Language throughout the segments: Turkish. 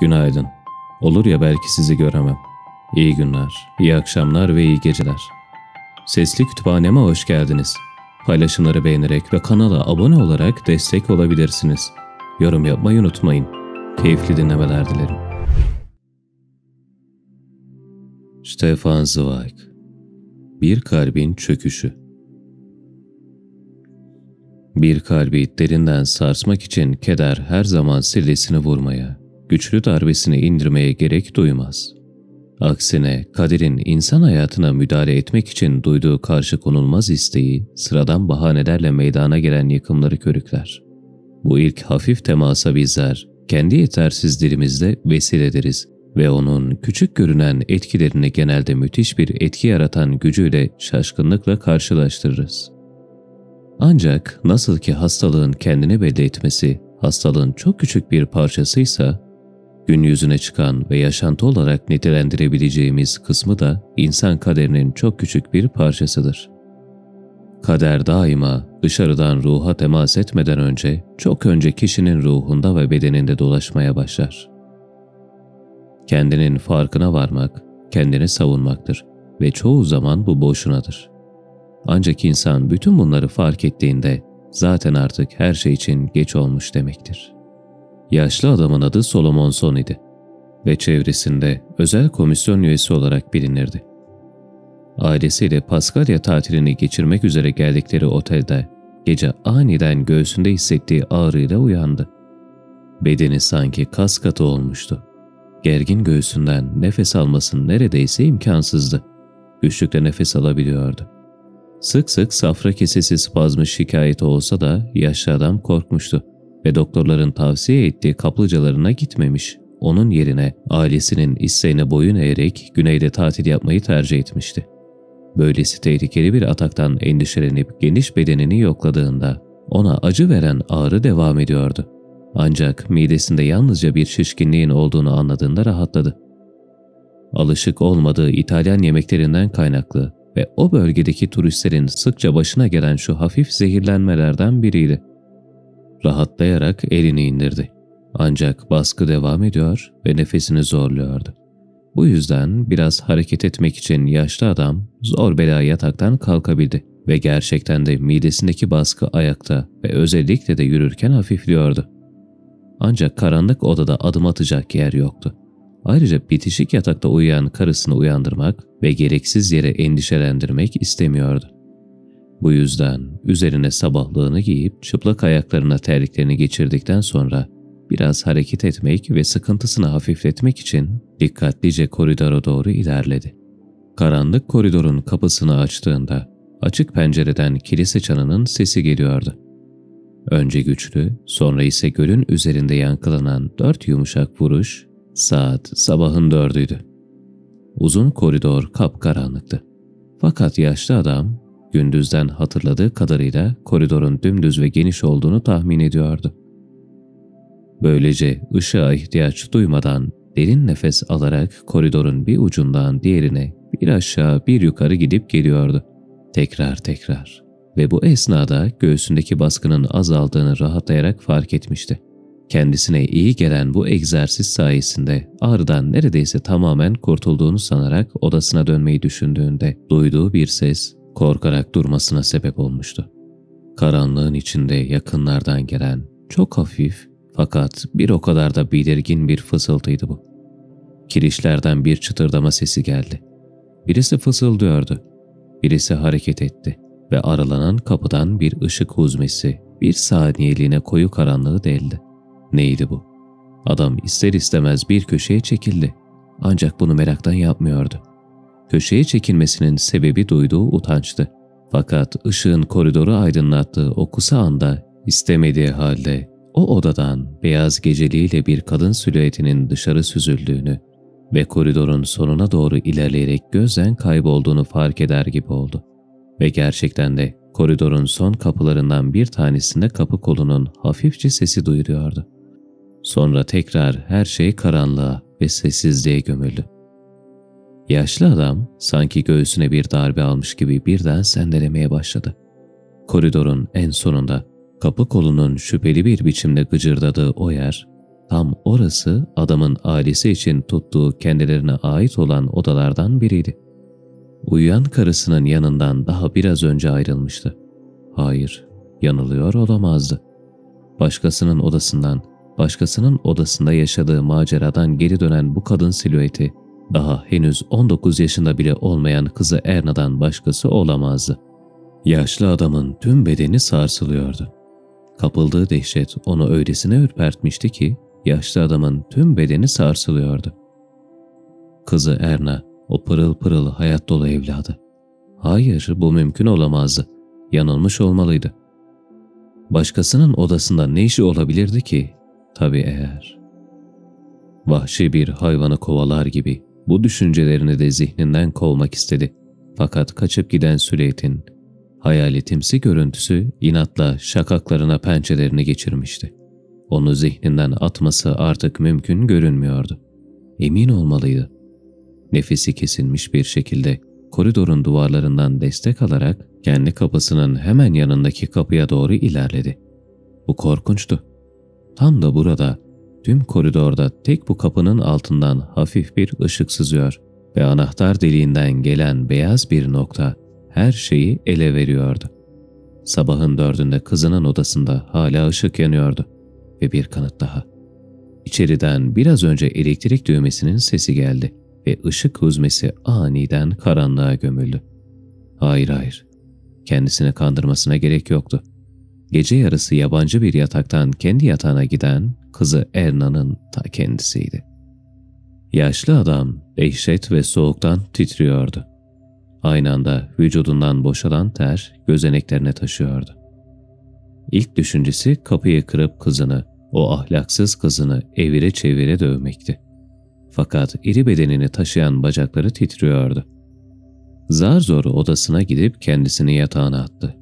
Günaydın. Olur ya belki sizi göremem. İyi günler, iyi akşamlar ve iyi geceler. Sesli Kütüphaneme hoş geldiniz. Paylaşımları beğenerek ve kanala abone olarak destek olabilirsiniz. Yorum yapmayı unutmayın. Keyifli dinlemeler dilerim. Stefan Zweig Bir Kalbin Çöküşü Bir kalbi derinden sarsmak için keder her zaman sillesini vurmaya, güçlü darbesini indirmeye gerek duymaz. Aksine kaderin insan hayatına müdahale etmek için duyduğu karşı konulmaz isteği sıradan bahanelerle meydana gelen yıkımları körükler. Bu ilk hafif temasa bizler kendi yetersizlerimizle vesile ederiz ve onun küçük görünen etkilerini genelde müthiş bir etki yaratan gücüyle şaşkınlıkla karşılaştırırız. Ancak nasıl ki hastalığın kendini belli etmesi, hastalığın çok küçük bir parçasıysa gün yüzüne çıkan ve yaşantı olarak nitelendirebileceğimiz kısmı da insan kaderinin çok küçük bir parçasıdır. Kader daima dışarıdan ruha temas etmeden önce çok önce kişinin ruhunda ve bedeninde dolaşmaya başlar. Kendinin farkına varmak, kendini savunmaktır ve çoğu zaman bu boşunadır. Ancak insan bütün bunları fark ettiğinde zaten artık her şey için geç olmuş demektir.'' Yaşlı adamın adı Solomon Son idi ve çevresinde özel komisyon üyesi olarak bilinirdi. Ailesiyle Paskalya tatilini geçirmek üzere geldikleri otelde gece aniden göğsünde hissettiği ağrıyla uyandı. Bedeni sanki kas katı olmuştu. Gergin göğsünden nefes almasın neredeyse imkansızdı. Güçlükle nefes alabiliyordu. Sık sık safra kesesi spazmı şikayeti olsa da yaşlı adam korkmuştu ve doktorların tavsiye ettiği kaplıcalarına gitmemiş. Onun yerine ailesinin isteğine boyun eğerek güneyde tatil yapmayı tercih etmişti. Böylesi tehlikeli bir ataktan endişelenip geniş bedenini yokladığında ona acı veren ağrı devam ediyordu. Ancak midesinde yalnızca bir şişkinliğin olduğunu anladığında rahatladı. Alışık olmadığı İtalyan yemeklerinden kaynaklı ve o bölgedeki turistlerin sıkça başına gelen şu hafif zehirlenmelerden biriydi. Rahatlayarak elini indirdi. Ancak baskı devam ediyor ve nefesini zorluyordu. Bu yüzden biraz hareket etmek için yaşlı adam zor bela yataktan kalkabildi ve gerçekten de midesindeki baskı ayakta ve özellikle de yürürken hafifliyordu. Ancak karanlık odada adım atacak yer yoktu. Ayrıca bitişik yatakta uyuyan karısını uyandırmak ve gereksiz yere endişelendirmek istemiyordu. Bu yüzden üzerine sabahlığını giyip çıplak ayaklarına terliklerini geçirdikten sonra biraz hareket etmek ve sıkıntısını hafifletmek için dikkatlice koridora doğru ilerledi. Karanlık koridorun kapısını açtığında açık pencereden kilise çanının sesi geliyordu. Önce güçlü, sonra ise gölün üzerinde yankılanan dört yumuşak vuruş saat sabahın dördüydü. Uzun koridor kapkaranlıktı. Fakat yaşlı adam gündüzden hatırladığı kadarıyla koridorun dümdüz ve geniş olduğunu tahmin ediyordu. Böylece ışığa ihtiyaç duymadan derin nefes alarak koridorun bir ucundan diğerine bir aşağı bir yukarı gidip geliyordu. Tekrar tekrar ve bu esnada göğsündeki baskının azaldığını rahatlayarak fark etmişti. Kendisine iyi gelen bu egzersiz sayesinde ağrıdan neredeyse tamamen kurtulduğunu sanarak odasına dönmeyi düşündüğünde duyduğu bir ses korkarak durmasına sebep olmuştu. Karanlığın içinde yakınlardan gelen çok hafif fakat bir o kadar da belirgin bir fısıltıydı bu. Kirişlerden bir çıtırdama sesi geldi. Birisi fısıldıyordu. Birisi hareket etti ve aralanan kapıdan bir ışık huzmesi bir saniyeliğine koyu karanlığı deldi. Neydi bu? Adam ister istemez bir köşeye çekildi. Ancak bunu meraktan yapmıyordu köşeye çekilmesinin sebebi duyduğu utançtı. Fakat ışığın koridoru aydınlattığı o kısa anda istemediği halde o odadan beyaz geceliğiyle bir kadın silüetinin dışarı süzüldüğünü ve koridorun sonuna doğru ilerleyerek gözden kaybolduğunu fark eder gibi oldu. Ve gerçekten de koridorun son kapılarından bir tanesinde kapı kolunun hafifçe sesi duyuluyordu. Sonra tekrar her şey karanlığa ve sessizliğe gömüldü. Yaşlı adam sanki göğsüne bir darbe almış gibi birden sendelemeye başladı. Koridorun en sonunda kapı kolunun şüpheli bir biçimde gıcırdadığı o yer, tam orası adamın ailesi için tuttuğu kendilerine ait olan odalardan biriydi. Uyuyan karısının yanından daha biraz önce ayrılmıştı. Hayır, yanılıyor olamazdı. Başkasının odasından, başkasının odasında yaşadığı maceradan geri dönen bu kadın silüeti daha henüz 19 yaşında bile olmayan kızı Erna'dan başkası olamazdı. Yaşlı adamın tüm bedeni sarsılıyordu. Kapıldığı dehşet onu öylesine ürpertmişti ki yaşlı adamın tüm bedeni sarsılıyordu. Kızı Erna o pırıl pırıl hayat dolu evladı. Hayır bu mümkün olamazdı. Yanılmış olmalıydı. Başkasının odasında ne işi olabilirdi ki? Tabii eğer. Vahşi bir hayvanı kovalar gibi bu düşüncelerini de zihninden kovmak istedi. Fakat kaçıp giden Süleyt'in hayaletimsi görüntüsü inatla şakaklarına pençelerini geçirmişti. Onu zihninden atması artık mümkün görünmüyordu. Emin olmalıydı. Nefesi kesilmiş bir şekilde koridorun duvarlarından destek alarak kendi kapısının hemen yanındaki kapıya doğru ilerledi. Bu korkunçtu. Tam da burada Tüm koridorda tek bu kapının altından hafif bir ışık sızıyor ve anahtar deliğinden gelen beyaz bir nokta her şeyi ele veriyordu. Sabahın dördünde kızının odasında hala ışık yanıyordu ve bir kanıt daha. İçeriden biraz önce elektrik düğmesinin sesi geldi ve ışık huzmesi aniden karanlığa gömüldü. Hayır hayır, kendisini kandırmasına gerek yoktu gece yarısı yabancı bir yataktan kendi yatağına giden kızı Erna'nın ta kendisiydi. Yaşlı adam dehşet ve soğuktan titriyordu. Aynı anda vücudundan boşalan ter gözeneklerine taşıyordu. İlk düşüncesi kapıyı kırıp kızını, o ahlaksız kızını evire çevire dövmekti. Fakat iri bedenini taşıyan bacakları titriyordu. Zar zor odasına gidip kendisini yatağına attı.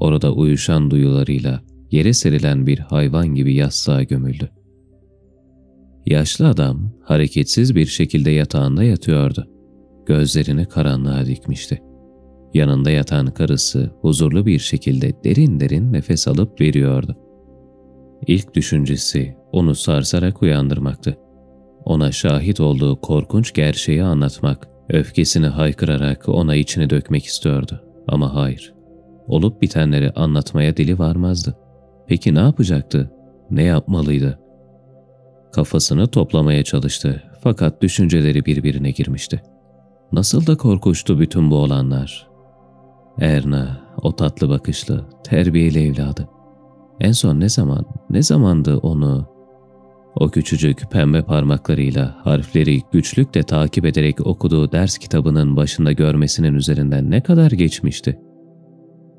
Orada uyuşan duyularıyla yere serilen bir hayvan gibi yastığa gömüldü. Yaşlı adam hareketsiz bir şekilde yatağında yatıyordu. Gözlerini karanlığa dikmişti. Yanında yatan karısı huzurlu bir şekilde derin derin nefes alıp veriyordu. İlk düşüncesi onu sarsarak uyandırmaktı. Ona şahit olduğu korkunç gerçeği anlatmak, öfkesini haykırarak ona içini dökmek istiyordu. Ama hayır, Olup bitenleri anlatmaya dili varmazdı. Peki ne yapacaktı? Ne yapmalıydı? Kafasını toplamaya çalıştı fakat düşünceleri birbirine girmişti. Nasıl da korkuştu bütün bu olanlar. Erna, o tatlı bakışlı, terbiyeli evladı. En son ne zaman, ne zamandı onu o küçücük pembe parmaklarıyla harfleri güçlükle takip ederek okuduğu ders kitabının başında görmesinin üzerinden ne kadar geçmişti.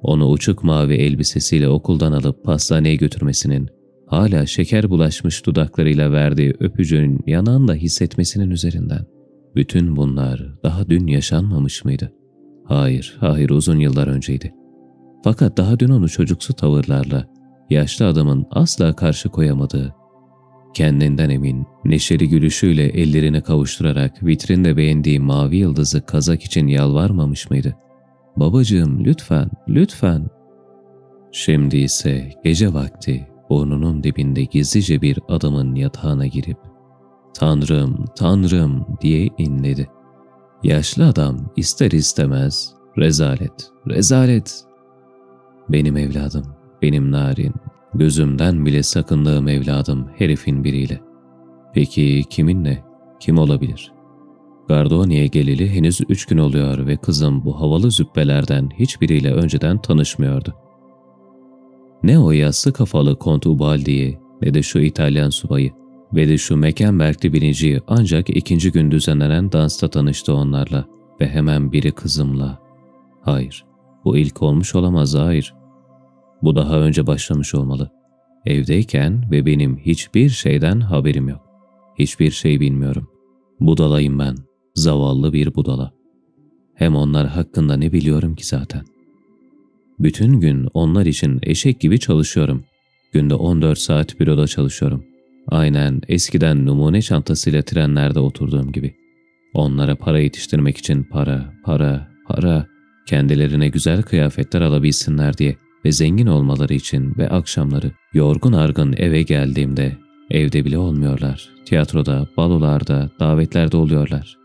Onu uçuk mavi elbisesiyle okuldan alıp pastaneye götürmesinin, hala şeker bulaşmış dudaklarıyla verdiği öpücüğün yanağında hissetmesinin üzerinden. Bütün bunlar daha dün yaşanmamış mıydı? Hayır, hayır uzun yıllar önceydi. Fakat daha dün onu çocuksu tavırlarla, yaşlı adamın asla karşı koyamadığı, kendinden emin, neşeli gülüşüyle ellerini kavuşturarak vitrinde beğendiği mavi yıldızı kazak için yalvarmamış mıydı?'' babacığım lütfen, lütfen. Şimdi ise gece vakti burnunun dibinde gizlice bir adamın yatağına girip Tanrım, Tanrım diye inledi. Yaşlı adam ister istemez rezalet, rezalet. Benim evladım, benim narin, gözümden bile sakındığım evladım herifin biriyle. Peki kiminle, kim olabilir?'' Gardoni'ye geleli henüz üç gün oluyor ve kızım bu havalı züppelerden hiçbiriyle önceden tanışmıyordu. Ne o yassı kafalı Kont Ubaldi'yi ne de şu İtalyan subayı ve de şu Mekenberkli biniciyi ancak ikinci gün düzenlenen dansta tanıştı onlarla ve hemen biri kızımla. Hayır, bu ilk olmuş olamaz hayır. Bu daha önce başlamış olmalı. Evdeyken ve benim hiçbir şeyden haberim yok. Hiçbir şey bilmiyorum. Budalayım ben. Zavallı bir budala. Hem onlar hakkında ne biliyorum ki zaten. Bütün gün onlar için eşek gibi çalışıyorum. Günde 14 saat büroda çalışıyorum. Aynen eskiden numune çantasıyla trenlerde oturduğum gibi. Onlara para yetiştirmek için para, para, para kendilerine güzel kıyafetler alabilsinler diye ve zengin olmaları için ve akşamları yorgun argın eve geldiğimde evde bile olmuyorlar. Tiyatroda, balolarda, davetlerde oluyorlar.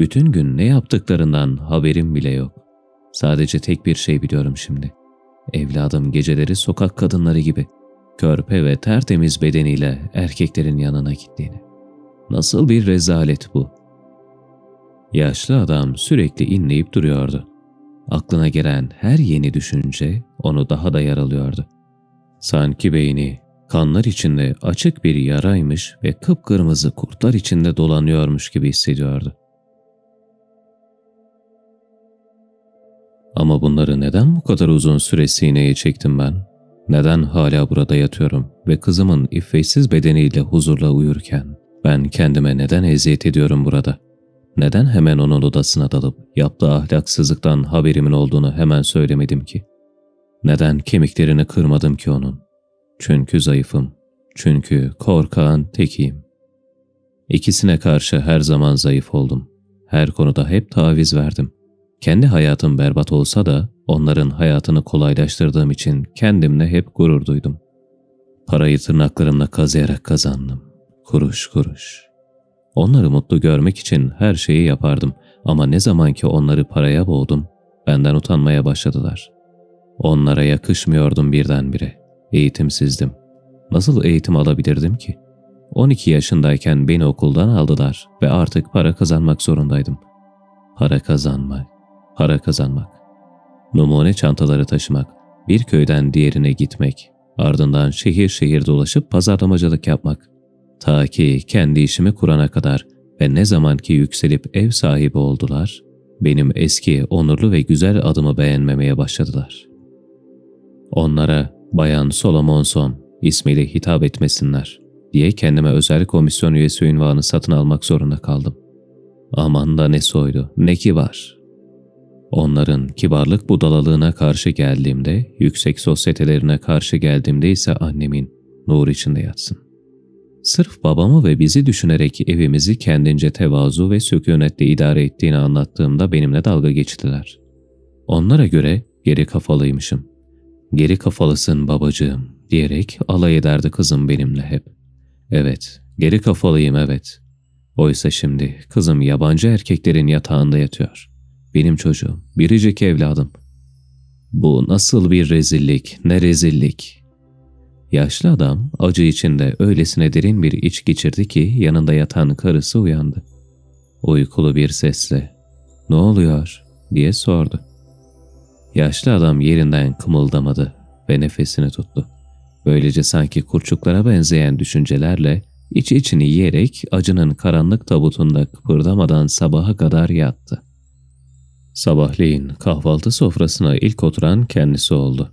Bütün gün ne yaptıklarından haberim bile yok. Sadece tek bir şey biliyorum şimdi. Evladım geceleri sokak kadınları gibi körpe ve tertemiz bedeniyle erkeklerin yanına gittiğini. Nasıl bir rezalet bu. Yaşlı adam sürekli inleyip duruyordu. Aklına gelen her yeni düşünce onu daha da yaralıyordu. Sanki beyni kanlar içinde açık bir yaraymış ve kıpkırmızı kurtlar içinde dolanıyormuş gibi hissediyordu. Ama bunları neden bu kadar uzun süre sineye çektim ben? Neden hala burada yatıyorum ve kızımın iffetsiz bedeniyle huzurla uyurken ben kendime neden eziyet ediyorum burada? Neden hemen onun odasına dalıp yaptığı ahlaksızlıktan haberimin olduğunu hemen söylemedim ki? Neden kemiklerini kırmadım ki onun? Çünkü zayıfım. Çünkü korkağın tekiyim. İkisine karşı her zaman zayıf oldum. Her konuda hep taviz verdim. Kendi hayatım berbat olsa da onların hayatını kolaylaştırdığım için kendimle hep gurur duydum. Parayı tırnaklarımla kazıyarak kazandım. Kuruş kuruş. Onları mutlu görmek için her şeyi yapardım ama ne zaman ki onları paraya boğdum, benden utanmaya başladılar. Onlara yakışmıyordum birdenbire. Eğitimsizdim. Nasıl eğitim alabilirdim ki? 12 yaşındayken beni okuldan aldılar ve artık para kazanmak zorundaydım. Para kazanmak, para kazanmak. Numune çantaları taşımak, bir köyden diğerine gitmek, ardından şehir şehir dolaşıp pazarlamacılık yapmak. Ta ki kendi işimi kurana kadar ve ne zaman ki yükselip ev sahibi oldular, benim eski, onurlu ve güzel adımı beğenmemeye başladılar. Onlara Bayan Solomonson ismiyle hitap etmesinler diye kendime özel komisyon üyesi ünvanı satın almak zorunda kaldım. Aman da ne soydu, ne ki var. Onların kibarlık budalalığına karşı geldiğimde, yüksek sosyetelerine karşı geldiğimde ise annemin nur içinde yatsın. Sırf babamı ve bizi düşünerek evimizi kendince tevazu ve sükunetle idare ettiğini anlattığımda benimle dalga geçtiler. Onlara göre geri kafalıymışım. Geri kafalısın babacığım diyerek alay ederdi kızım benimle hep. Evet, geri kafalıyım evet. Oysa şimdi kızım yabancı erkeklerin yatağında yatıyor. Benim çocuğum, biricik evladım. Bu nasıl bir rezillik, ne rezillik. Yaşlı adam acı içinde öylesine derin bir iç geçirdi ki yanında yatan karısı uyandı. Uykulu bir sesle ne oluyor diye sordu. Yaşlı adam yerinden kımıldamadı ve nefesini tuttu. Böylece sanki kurçuklara benzeyen düşüncelerle içi içini yiyerek acının karanlık tabutunda kıpırdamadan sabaha kadar yattı. Sabahleyin kahvaltı sofrasına ilk oturan kendisi oldu.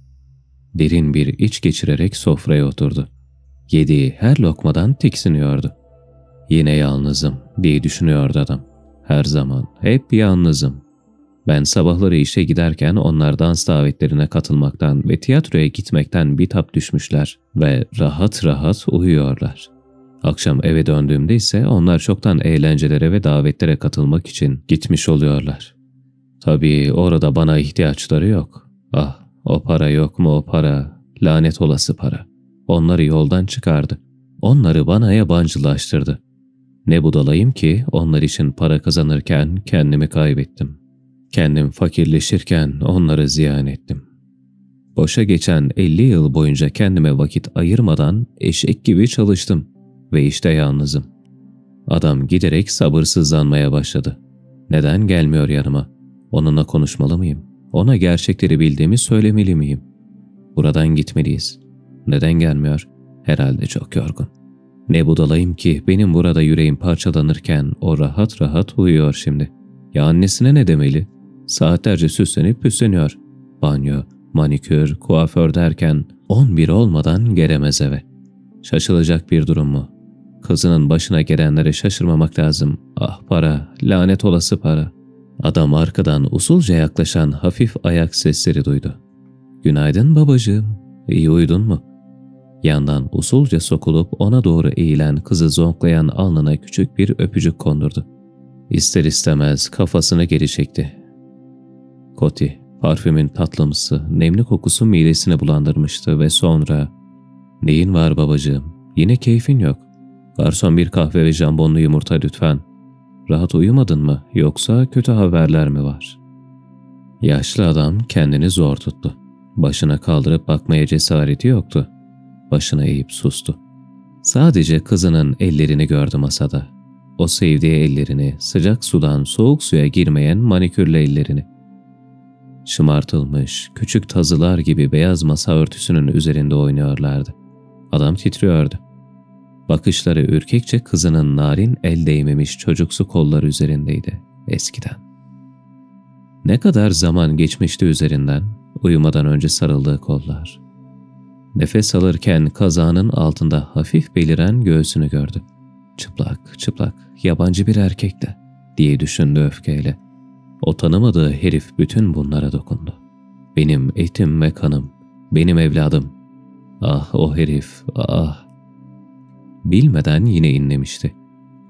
Derin bir iç geçirerek sofraya oturdu. Yediği her lokmadan tiksiniyordu. Yine yalnızım diye düşünüyordu adam. Her zaman hep yalnızım. Ben sabahları işe giderken onlar dans davetlerine katılmaktan ve tiyatroya gitmekten bitap düşmüşler ve rahat rahat uyuyorlar. Akşam eve döndüğümde ise onlar çoktan eğlencelere ve davetlere katılmak için gitmiş oluyorlar. Tabii orada bana ihtiyaçları yok. Ah o para yok mu o para, lanet olası para. Onları yoldan çıkardı. Onları bana yabancılaştırdı. Ne budalayım ki onlar için para kazanırken kendimi kaybettim. Kendim fakirleşirken onları ziyan ettim. Boşa geçen 50 yıl boyunca kendime vakit ayırmadan eşek gibi çalıştım ve işte yalnızım. Adam giderek sabırsızlanmaya başladı. Neden gelmiyor yanıma? Onunla konuşmalı mıyım? Ona gerçekleri bildiğimi söylemeli miyim? Buradan gitmeliyiz. Neden gelmiyor? Herhalde çok yorgun. Ne budalayım ki benim burada yüreğim parçalanırken o rahat rahat uyuyor şimdi. Ya annesine ne demeli? Saatlerce süslenip püsleniyor. Banyo, manikür, kuaför derken 11 olmadan gelemez eve. Şaşılacak bir durum mu? Kızının başına gelenlere şaşırmamak lazım. Ah para, lanet olası para. Adam arkadan usulca yaklaşan hafif ayak sesleri duydu. ''Günaydın babacığım, iyi uyudun mu?'' Yandan usulca sokulup ona doğru eğilen kızı zonklayan alnına küçük bir öpücük kondurdu. İster istemez kafasını geri çekti. Koti, parfümün tatlımsı, nemli kokusu midesini bulandırmıştı ve sonra ''Neyin var babacığım? Yine keyfin yok. Garson bir kahve ve jambonlu yumurta lütfen.'' Rahat uyumadın mı yoksa kötü haberler mi var? Yaşlı adam kendini zor tuttu. Başına kaldırıp bakmaya cesareti yoktu. Başına eğip sustu. Sadece kızının ellerini gördü masada. O sevdiği ellerini, sıcak sudan soğuk suya girmeyen manikürlü ellerini. Şımartılmış, küçük tazılar gibi beyaz masa örtüsünün üzerinde oynuyorlardı. Adam titriyordu. Bakışları ürkekçe kızının narin el değmemiş çocuksu kolları üzerindeydi eskiden. Ne kadar zaman geçmişti üzerinden uyumadan önce sarıldığı kollar. Nefes alırken kazanın altında hafif beliren göğsünü gördü. Çıplak çıplak yabancı bir erkekti diye düşündü öfkeyle. O tanımadığı herif bütün bunlara dokundu. Benim etim ve kanım, benim evladım. Ah o herif, ah Bilmeden yine inlemişti.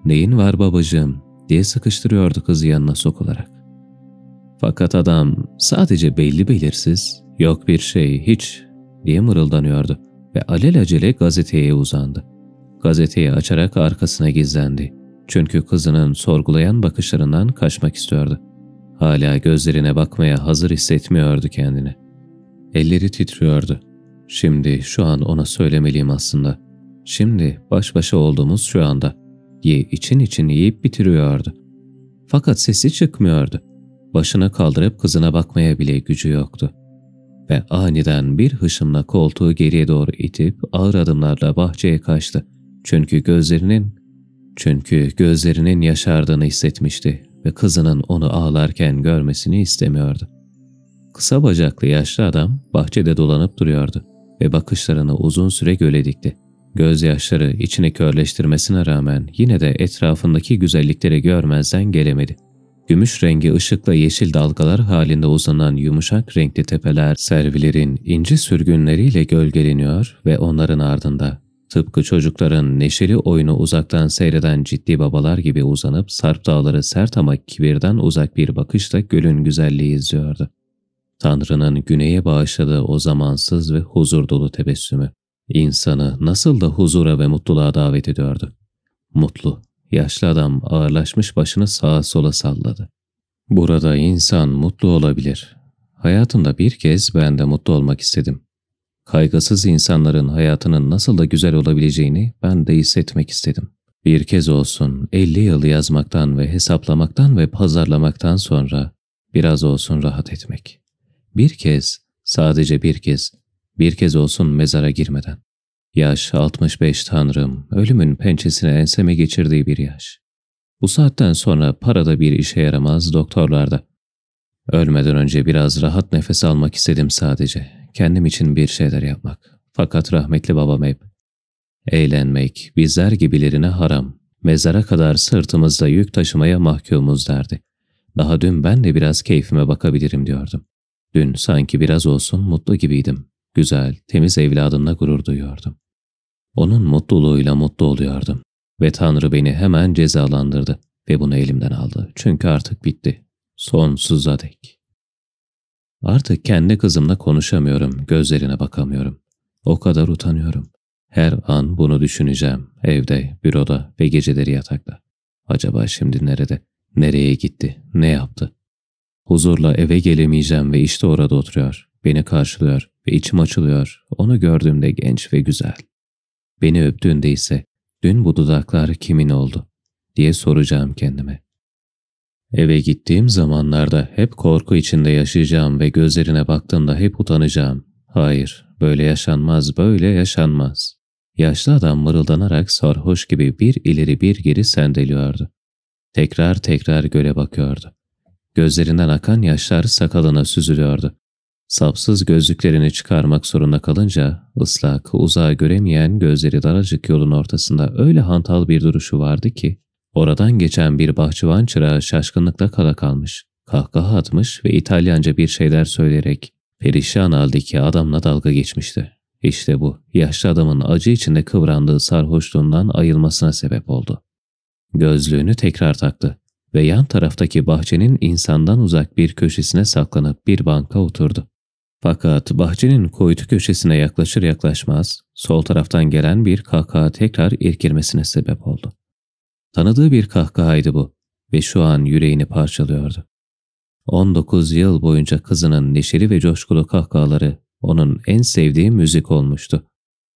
''Neyin var babacığım?'' diye sıkıştırıyordu kızı yanına sokularak. Fakat adam sadece belli belirsiz, yok bir şey, hiç diye mırıldanıyordu ve alelacele gazeteye uzandı. Gazeteyi açarak arkasına gizlendi. Çünkü kızının sorgulayan bakışlarından kaçmak istiyordu. Hala gözlerine bakmaya hazır hissetmiyordu kendini. Elleri titriyordu. Şimdi şu an ona söylemeliyim aslında. Şimdi baş başa olduğumuz şu anda ye için için yiyip bitiriyordu. Fakat sesi çıkmıyordu. Başını kaldırıp kızına bakmaya bile gücü yoktu. Ve aniden bir hışımla koltuğu geriye doğru itip ağır adımlarla bahçeye kaçtı. Çünkü gözlerinin çünkü gözlerinin yaşardığını hissetmişti ve kızının onu ağlarken görmesini istemiyordu. Kısa bacaklı yaşlı adam bahçede dolanıp duruyordu ve bakışlarını uzun süre göle dikti. Gözyaşları içine körleştirmesine rağmen yine de etrafındaki güzellikleri görmezden gelemedi. Gümüş rengi ışıkla yeşil dalgalar halinde uzanan yumuşak renkli tepeler servilerin inci sürgünleriyle gölgeleniyor ve onların ardında tıpkı çocukların neşeli oyunu uzaktan seyreden ciddi babalar gibi uzanıp sarp dağları sert ama kibirden uzak bir bakışla gölün güzelliği izliyordu. Tanrı'nın güneye bağışladığı o zamansız ve huzur dolu tebessümü. İnsanı nasıl da huzura ve mutluluğa davet ediyordu. Mutlu, yaşlı adam ağırlaşmış başını sağa sola salladı. Burada insan mutlu olabilir. Hayatında bir kez ben de mutlu olmak istedim. Kaygısız insanların hayatının nasıl da güzel olabileceğini ben de hissetmek istedim. Bir kez olsun 50 yıl yazmaktan ve hesaplamaktan ve pazarlamaktan sonra biraz olsun rahat etmek. Bir kez, sadece bir kez bir kez olsun mezara girmeden. Yaş 65 tanrım, ölümün pençesine enseme geçirdiği bir yaş. Bu saatten sonra parada bir işe yaramaz doktorlarda. Ölmeden önce biraz rahat nefes almak istedim sadece. Kendim için bir şeyler yapmak. Fakat rahmetli babam hep. Eğlenmek, bizler gibilerine haram. Mezara kadar sırtımızda yük taşımaya mahkumuz derdi. Daha dün ben de biraz keyfime bakabilirim diyordum. Dün sanki biraz olsun mutlu gibiydim güzel, temiz evladımla gurur duyuyordum. Onun mutluluğuyla mutlu oluyordum. Ve Tanrı beni hemen cezalandırdı ve bunu elimden aldı. Çünkü artık bitti. Sonsuza dek. Artık kendi kızımla konuşamıyorum, gözlerine bakamıyorum. O kadar utanıyorum. Her an bunu düşüneceğim. Evde, büroda ve geceleri yatakta. Acaba şimdi nerede? Nereye gitti? Ne yaptı? Huzurla eve gelemeyeceğim ve işte orada oturuyor. Beni karşılıyor ve içim açılıyor onu gördüğümde genç ve güzel. Beni öptüğünde ise dün bu dudaklar kimin oldu diye soracağım kendime. Eve gittiğim zamanlarda hep korku içinde yaşayacağım ve gözlerine baktığımda hep utanacağım. Hayır, böyle yaşanmaz, böyle yaşanmaz. Yaşlı adam mırıldanarak sarhoş gibi bir ileri bir geri sendeliyordu. Tekrar tekrar göle bakıyordu. Gözlerinden akan yaşlar sakalına süzülüyordu. Sapsız gözlüklerini çıkarmak zorunda kalınca ıslak, uzağa göremeyen gözleri daracık yolun ortasında öyle hantal bir duruşu vardı ki oradan geçen bir bahçıvan çırağı şaşkınlıkla kala kalmış. Kahkaha atmış ve İtalyanca bir şeyler söyleyerek perişan haldeki adamla dalga geçmişti. İşte bu, yaşlı adamın acı içinde kıvrandığı sarhoşluğundan ayılmasına sebep oldu. Gözlüğünü tekrar taktı ve yan taraftaki bahçenin insandan uzak bir köşesine saklanıp bir banka oturdu. Fakat bahçenin koytu köşesine yaklaşır yaklaşmaz sol taraftan gelen bir kahkaha tekrar irkirmesine sebep oldu. Tanıdığı bir kahkahaydı bu ve şu an yüreğini parçalıyordu. 19 yıl boyunca kızının neşeli ve coşkulu kahkahaları onun en sevdiği müzik olmuştu.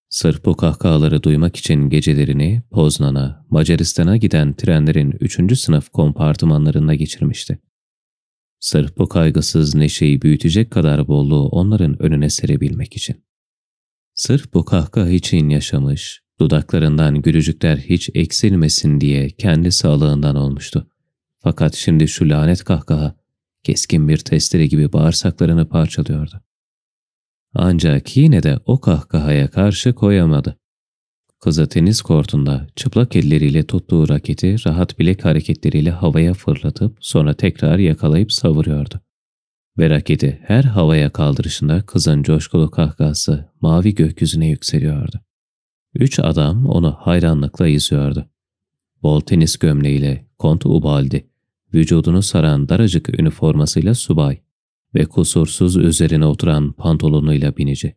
Sırf bu kahkahaları duymak için gecelerini Poznan'a, Macaristan'a giden trenlerin 3. sınıf kompartımanlarında geçirmişti. Sırf bu kaygısız neşeyi büyütecek kadar bolluğu onların önüne serebilmek için. Sırf bu kahkaha için yaşamış, dudaklarından gülücükler hiç eksilmesin diye kendi sağlığından olmuştu. Fakat şimdi şu lanet kahkaha keskin bir testere gibi bağırsaklarını parçalıyordu. Ancak yine de o kahkahaya karşı koyamadı. Kızı tenis kortunda çıplak elleriyle tuttuğu raketi rahat bilek hareketleriyle havaya fırlatıp sonra tekrar yakalayıp savuruyordu. Ve raketi her havaya kaldırışında kızın coşkulu kahkası mavi gökyüzüne yükseliyordu. Üç adam onu hayranlıkla izliyordu. Bol tenis gömleğiyle Kont Ubaldi, vücudunu saran daracık üniformasıyla subay ve kusursuz üzerine oturan pantolonuyla binici.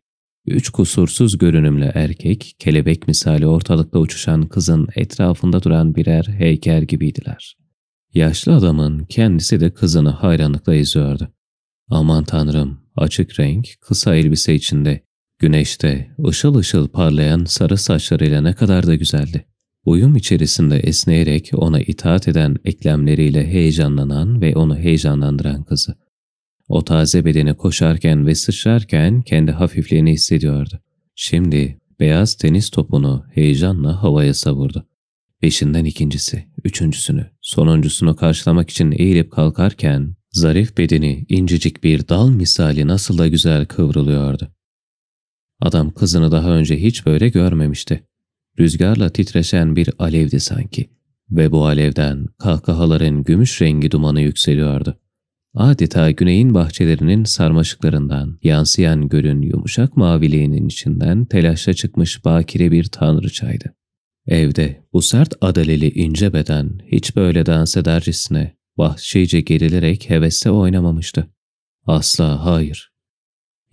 Üç kusursuz görünümlü erkek, kelebek misali ortalıkta uçuşan kızın etrafında duran birer heykel gibiydiler. Yaşlı adamın kendisi de kızını hayranlıkla izliyordu. Aman tanrım, açık renk, kısa elbise içinde, güneşte, ışıl ışıl parlayan sarı saçlarıyla ne kadar da güzeldi. Uyum içerisinde esneyerek ona itaat eden eklemleriyle heyecanlanan ve onu heyecanlandıran kızı. O taze bedene koşarken ve sıçrarken kendi hafifliğini hissediyordu. Şimdi beyaz tenis topunu heyecanla havaya savurdu. Beşinden ikincisi, üçüncüsünü, sonuncusunu karşılamak için eğilip kalkarken zarif bedeni incecik bir dal misali nasıl da güzel kıvrılıyordu. Adam kızını daha önce hiç böyle görmemişti. Rüzgarla titreşen bir alevdi sanki ve bu alevden kahkahaların gümüş rengi dumanı yükseliyordu. Adeta güneyin bahçelerinin sarmaşıklarından, yansıyan gölün yumuşak maviliğinin içinden telaşla çıkmış bakire bir tanrıçaydı. Evde bu sert adaleli ince beden hiç böyle dans edercesine vahşice gerilerek hevesle oynamamıştı. Asla hayır.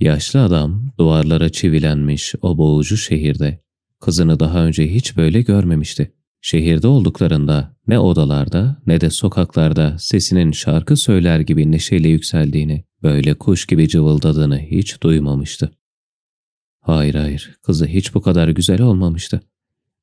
Yaşlı adam duvarlara çivilenmiş o boğucu şehirde kızını daha önce hiç böyle görmemişti. Şehirde olduklarında ne odalarda ne de sokaklarda sesinin şarkı söyler gibi neşeyle yükseldiğini, böyle kuş gibi cıvıldadığını hiç duymamıştı. Hayır hayır, kızı hiç bu kadar güzel olmamıştı.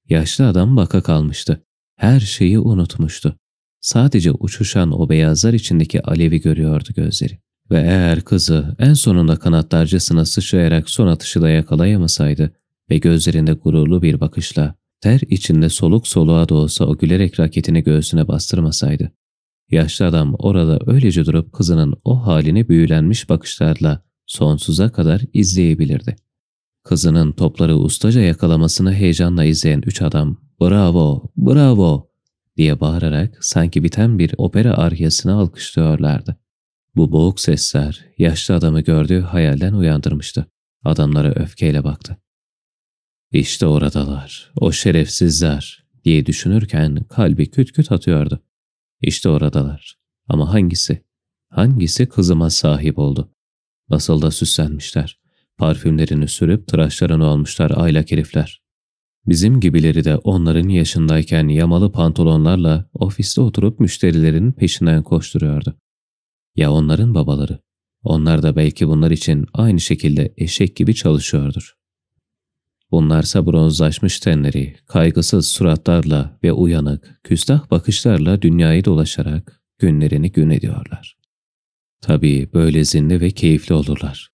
Yaşlı adam baka kalmıştı. Her şeyi unutmuştu. Sadece uçuşan o beyazlar içindeki alevi görüyordu gözleri. Ve eğer kızı en sonunda kanatlarcasına sıçrayarak son atışı da yakalayamasaydı ve gözlerinde gururlu bir bakışla ter içinde soluk soluğa da olsa o gülerek raketini göğsüne bastırmasaydı. Yaşlı adam orada öylece durup kızının o halini büyülenmiş bakışlarla sonsuza kadar izleyebilirdi. Kızının topları ustaca yakalamasını heyecanla izleyen üç adam ''Bravo, bravo!'' diye bağırarak sanki biten bir opera aryasını alkışlıyorlardı. Bu boğuk sesler yaşlı adamı gördüğü hayalden uyandırmıştı. Adamlara öfkeyle baktı. İşte oradalar, o şerefsizler diye düşünürken kalbi küt küt atıyordu. İşte oradalar. Ama hangisi? Hangisi kızıma sahip oldu? Nasıl da süslenmişler. Parfümlerini sürüp tıraşlarını olmuşlar aylak herifler. Bizim gibileri de onların yaşındayken yamalı pantolonlarla ofiste oturup müşterilerin peşinden koşturuyordu. Ya onların babaları? Onlar da belki bunlar için aynı şekilde eşek gibi çalışıyordur. Bunlarsa bronzlaşmış tenleri, kaygısız suratlarla ve uyanık, küstah bakışlarla dünyayı dolaşarak günlerini gün ediyorlar. Tabii böyle zinli ve keyifli olurlar.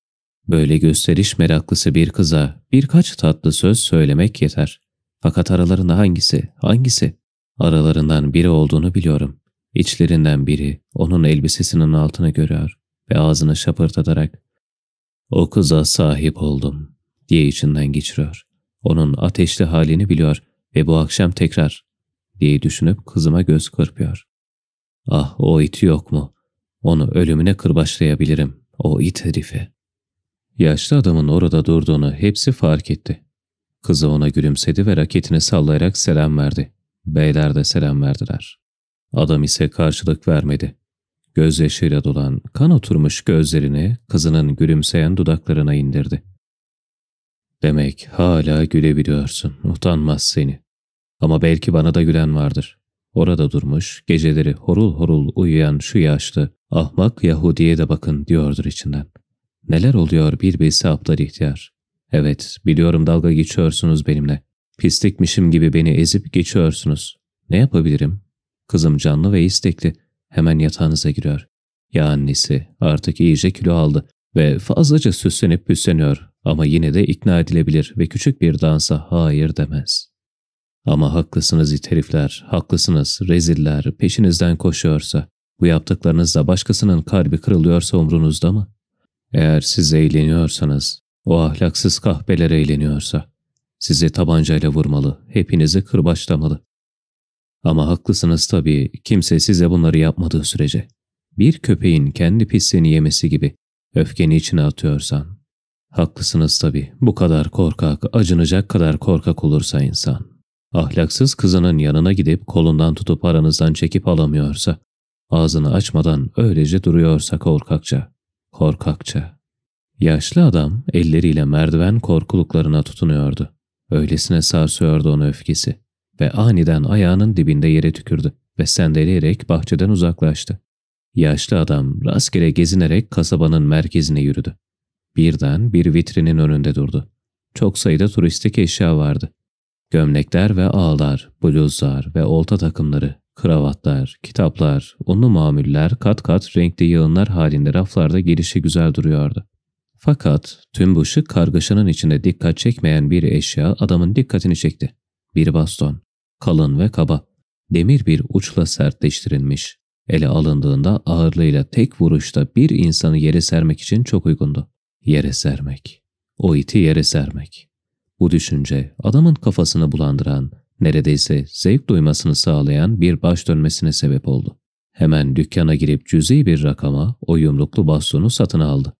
Böyle gösteriş meraklısı bir kıza birkaç tatlı söz söylemek yeter. Fakat aralarında hangisi, hangisi? Aralarından biri olduğunu biliyorum. İçlerinden biri onun elbisesinin altını görüyor ve ağzını şapırtatarak ''O kıza sahip oldum.'' diye içinden geçiriyor. Onun ateşli halini biliyor ve bu akşam tekrar diye düşünüp kızıma göz kırpıyor. Ah o iti yok mu? Onu ölümüne kırbaçlayabilirim. O it herifi. Yaşlı adamın orada durduğunu hepsi fark etti. Kızı ona gülümsedi ve raketini sallayarak selam verdi. Beyler de selam verdiler. Adam ise karşılık vermedi. Gözyaşıyla dolan, kan oturmuş gözlerini kızının gülümseyen dudaklarına indirdi. Demek hala gülebiliyorsun. Utanmaz seni. Ama belki bana da gülen vardır. Orada durmuş, geceleri horul horul uyuyan şu yaşlı, ahmak Yahudi'ye de bakın diyordur içinden. Neler oluyor bir bilse aptal ihtiyar. Evet, biliyorum dalga geçiyorsunuz benimle. Pislikmişim gibi beni ezip geçiyorsunuz. Ne yapabilirim? Kızım canlı ve istekli. Hemen yatağınıza giriyor. Ya annesi artık iyice kilo aldı ve fazlaca süslenip püsleniyor. Ama yine de ikna edilebilir ve küçük bir dansa hayır demez. Ama haklısınız iterifler, haklısınız reziller peşinizden koşuyorsa, bu yaptıklarınızla başkasının kalbi kırılıyorsa umrunuzda mı? Eğer siz eğleniyorsanız, o ahlaksız kahpeler eğleniyorsa, sizi tabancayla vurmalı, hepinizi kırbaçlamalı. Ama haklısınız tabii, kimse size bunları yapmadığı sürece. Bir köpeğin kendi pisliğini yemesi gibi öfkeni içine atıyorsan, Haklısınız tabii. Bu kadar korkak, acınacak kadar korkak olursa insan. Ahlaksız kızının yanına gidip kolundan tutup aranızdan çekip alamıyorsa, ağzını açmadan öylece duruyorsa korkakça, korkakça. Yaşlı adam elleriyle merdiven korkuluklarına tutunuyordu. Öylesine sarsıyordu onu öfkesi ve aniden ayağının dibinde yere tükürdü ve sendeleyerek bahçeden uzaklaştı. Yaşlı adam rastgele gezinerek kasabanın merkezine yürüdü birden bir vitrinin önünde durdu. Çok sayıda turistik eşya vardı. Gömlekler ve ağlar, bluzlar ve olta takımları, kravatlar, kitaplar, unlu mamuller kat kat renkli yığınlar halinde raflarda gelişi güzel duruyordu. Fakat tüm bu şık kargaşanın içinde dikkat çekmeyen bir eşya adamın dikkatini çekti. Bir baston, kalın ve kaba, demir bir uçla sertleştirilmiş. Ele alındığında ağırlığıyla tek vuruşta bir insanı yere sermek için çok uygundu. Yere sermek. O iti yere sermek. Bu düşünce adamın kafasını bulandıran, neredeyse zevk duymasını sağlayan bir baş dönmesine sebep oldu. Hemen dükkana girip cüzi bir rakama o yumruklu bastonu satın aldı.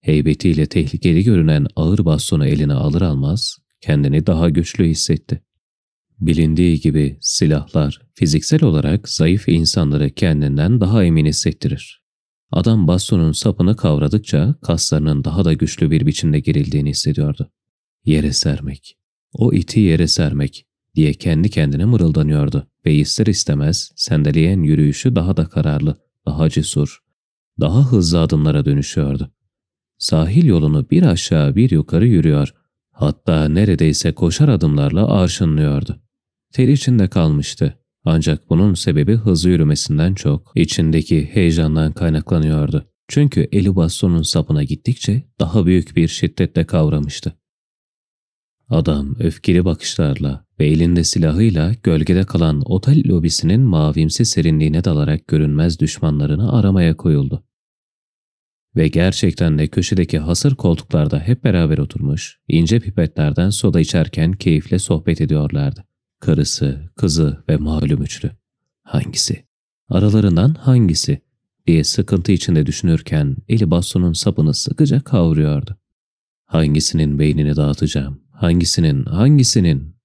Heybetiyle tehlikeli görünen ağır bastonu eline alır almaz kendini daha güçlü hissetti. Bilindiği gibi silahlar fiziksel olarak zayıf insanları kendinden daha emin hissettirir. Adam bastonun sapını kavradıkça kaslarının daha da güçlü bir biçimde gerildiğini hissediyordu. Yere sermek, o iti yere sermek diye kendi kendine mırıldanıyordu ve ister istemez sendeleyen yürüyüşü daha da kararlı, daha cesur, daha hızlı adımlara dönüşüyordu. Sahil yolunu bir aşağı bir yukarı yürüyor, hatta neredeyse koşar adımlarla arşınlıyordu. Ter içinde kalmıştı ancak bunun sebebi hızlı yürümesinden çok içindeki heyecandan kaynaklanıyordu. Çünkü eli bastonun sapına gittikçe daha büyük bir şiddetle kavramıştı. Adam öfkeli bakışlarla ve elinde silahıyla gölgede kalan otel lobisinin mavimsi serinliğine dalarak görünmez düşmanlarını aramaya koyuldu. Ve gerçekten de köşedeki hasır koltuklarda hep beraber oturmuş, ince pipetlerden soda içerken keyifle sohbet ediyorlardı karısı, kızı ve malum üçlü. Hangisi? Aralarından hangisi? diye sıkıntı içinde düşünürken eli bastonun sapını sıkıca kavruyordu. Hangisinin beynini dağıtacağım? Hangisinin, hangisinin?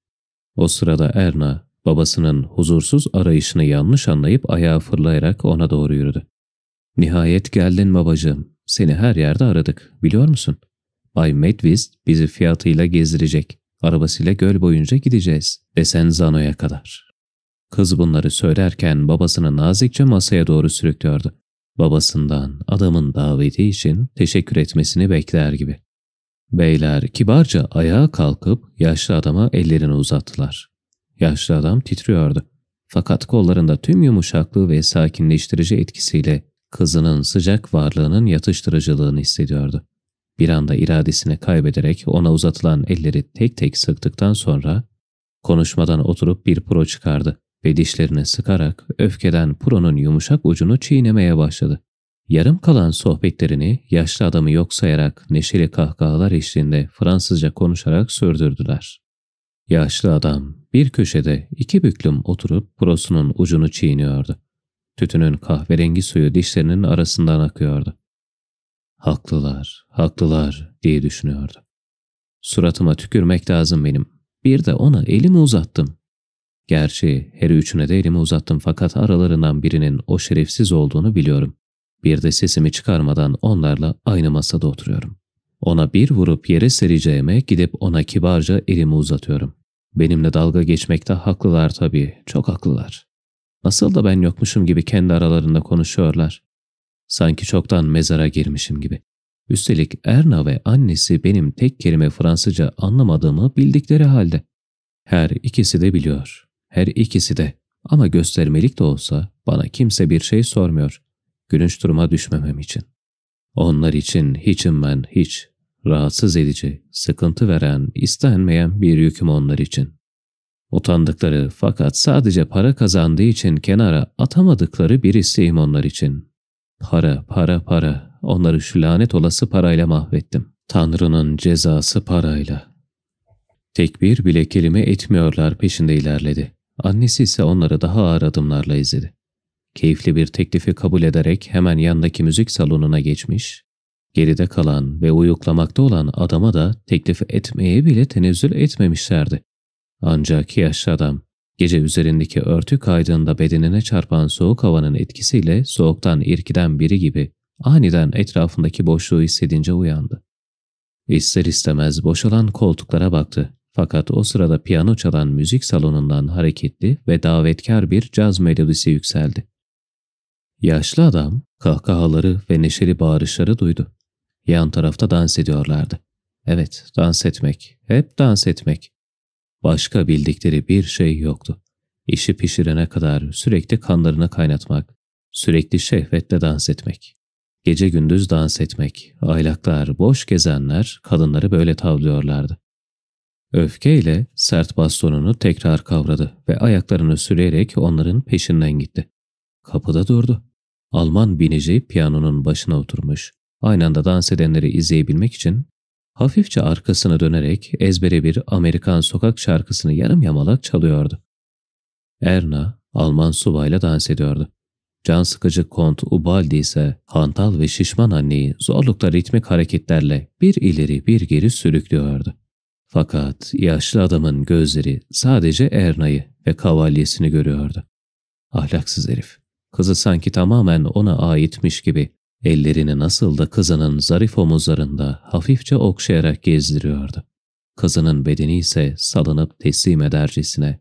O sırada Erna babasının huzursuz arayışını yanlış anlayıp ayağa fırlayarak ona doğru yürüdü. Nihayet geldin babacığım. Seni her yerde aradık, biliyor musun? Bay Medvist bizi fiyatıyla gezdirecek. Arabasıyla göl boyunca gideceğiz desen Zano'ya kadar. Kız bunları söylerken babasını nazikçe masaya doğru sürüklüyordu. Babasından adamın daveti için teşekkür etmesini bekler gibi. Beyler kibarca ayağa kalkıp yaşlı adama ellerini uzattılar. Yaşlı adam titriyordu. Fakat kollarında tüm yumuşaklığı ve sakinleştirici etkisiyle kızının sıcak varlığının yatıştırıcılığını hissediyordu. Bir anda iradesini kaybederek ona uzatılan elleri tek tek sıktıktan sonra konuşmadan oturup bir pro çıkardı ve dişlerini sıkarak öfkeden Pro'nun yumuşak ucunu çiğnemeye başladı. Yarım kalan sohbetlerini yaşlı adamı yok sayarak neşeli kahkahalar eşliğinde Fransızca konuşarak sürdürdüler. Yaşlı adam bir köşede iki büklüm oturup prosunun ucunu çiğniyordu. Tütünün kahverengi suyu dişlerinin arasından akıyordu. Haklılar, haklılar diye düşünüyordu. Suratıma tükürmek lazım benim. Bir de ona elimi uzattım. Gerçi her üçüne de elimi uzattım fakat aralarından birinin o şerefsiz olduğunu biliyorum. Bir de sesimi çıkarmadan onlarla aynı masada oturuyorum. Ona bir vurup yere sereceğime gidip ona kibarca elimi uzatıyorum. Benimle dalga geçmekte haklılar tabii, çok haklılar. Nasıl da ben yokmuşum gibi kendi aralarında konuşuyorlar. Sanki çoktan mezara girmişim gibi. Üstelik Erna ve annesi benim tek kelime Fransızca anlamadığımı bildikleri halde. Her ikisi de biliyor. Her ikisi de. Ama göstermelik de olsa bana kimse bir şey sormuyor. Gülünç duruma düşmemem için. Onlar için hiçim ben hiç. Rahatsız edici, sıkıntı veren, istenmeyen bir yüküm onlar için. Utandıkları fakat sadece para kazandığı için kenara atamadıkları bir isteğim onlar için. Para, para, para. Onları şu lanet olası parayla mahvettim. Tanrı'nın cezası parayla. Tek bir bile kelime etmiyorlar peşinde ilerledi. Annesi ise onları daha ağır adımlarla izledi. Keyifli bir teklifi kabul ederek hemen yandaki müzik salonuna geçmiş, geride kalan ve uyuklamakta olan adama da teklifi etmeye bile tenezzül etmemişlerdi. Ancak yaşlı adam Gece üzerindeki örtü kaydığında bedenine çarpan soğuk havanın etkisiyle soğuktan irkiden biri gibi aniden etrafındaki boşluğu hissedince uyandı. İster istemez boşalan koltuklara baktı. Fakat o sırada piyano çalan müzik salonundan hareketli ve davetkar bir caz melodisi yükseldi. Yaşlı adam kahkahaları ve neşeli bağırışları duydu. Yan tarafta dans ediyorlardı. Evet, dans etmek, hep dans etmek. Başka bildikleri bir şey yoktu. İşi pişirene kadar sürekli kanlarını kaynatmak, sürekli şehvetle dans etmek. Gece gündüz dans etmek, aylaklar, boş gezenler kadınları böyle tavlıyorlardı. Öfkeyle sert bastonunu tekrar kavradı ve ayaklarını sürerek onların peşinden gitti. Kapıda durdu. Alman binici piyanonun başına oturmuş. Aynı anda dans edenleri izleyebilmek için hafifçe arkasını dönerek ezbere bir Amerikan sokak şarkısını yarım yamalak çalıyordu. Erna, Alman subayla dans ediyordu. Can sıkıcı Kont Ubaldi ise hantal ve şişman anneyi zorlukla ritmik hareketlerle bir ileri bir geri sürüklüyordu. Fakat yaşlı adamın gözleri sadece Erna'yı ve kavalyesini görüyordu. Ahlaksız herif. Kızı sanki tamamen ona aitmiş gibi Ellerini nasıl da kızının zarif omuzlarında hafifçe okşayarak gezdiriyordu. Kızının bedeni ise salınıp teslim edercesine.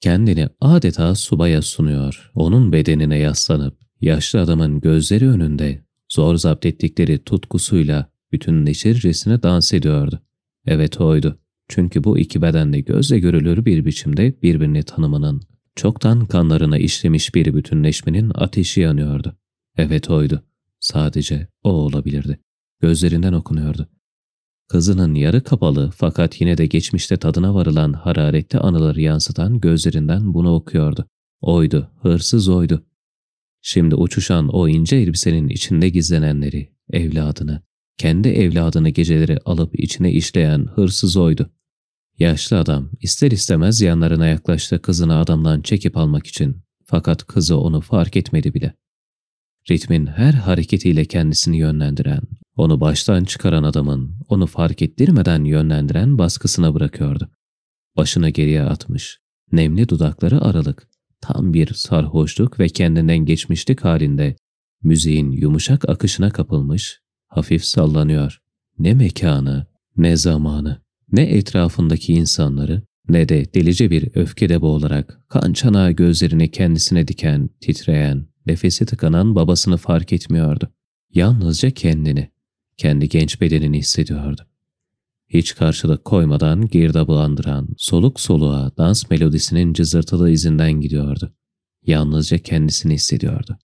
Kendini adeta subaya sunuyor, onun bedenine yaslanıp yaşlı adamın gözleri önünde zor zapt ettikleri tutkusuyla bütünleşircesine dans ediyordu. Evet oydu. Çünkü bu iki bedenle gözle görülür bir biçimde birbirini tanımanın, çoktan kanlarına işlemiş bir bütünleşmenin ateşi yanıyordu. Evet oydu. Sadece o olabilirdi. Gözlerinden okunuyordu. Kızının yarı kapalı fakat yine de geçmişte tadına varılan hararetli anıları yansıtan gözlerinden bunu okuyordu. Oydu, hırsız oydu. Şimdi uçuşan o ince elbisenin içinde gizlenenleri, evladını, kendi evladını geceleri alıp içine işleyen hırsız oydu. Yaşlı adam ister istemez yanlarına yaklaştı kızını adamdan çekip almak için. Fakat kızı onu fark etmedi bile ritmin her hareketiyle kendisini yönlendiren, onu baştan çıkaran adamın, onu fark ettirmeden yönlendiren baskısına bırakıyordu. Başını geriye atmış, nemli dudakları aralık, tam bir sarhoşluk ve kendinden geçmişlik halinde müziğin yumuşak akışına kapılmış, hafif sallanıyor. Ne mekanı, ne zamanı, ne etrafındaki insanları, ne de delice bir öfkede boğularak kan çanağı gözlerini kendisine diken, titreyen, nefesi tıkanan babasını fark etmiyordu. Yalnızca kendini, kendi genç bedenini hissediyordu. Hiç karşılık koymadan girdabılandıran, soluk soluğa dans melodisinin cızırtılı izinden gidiyordu. Yalnızca kendisini hissediyordu.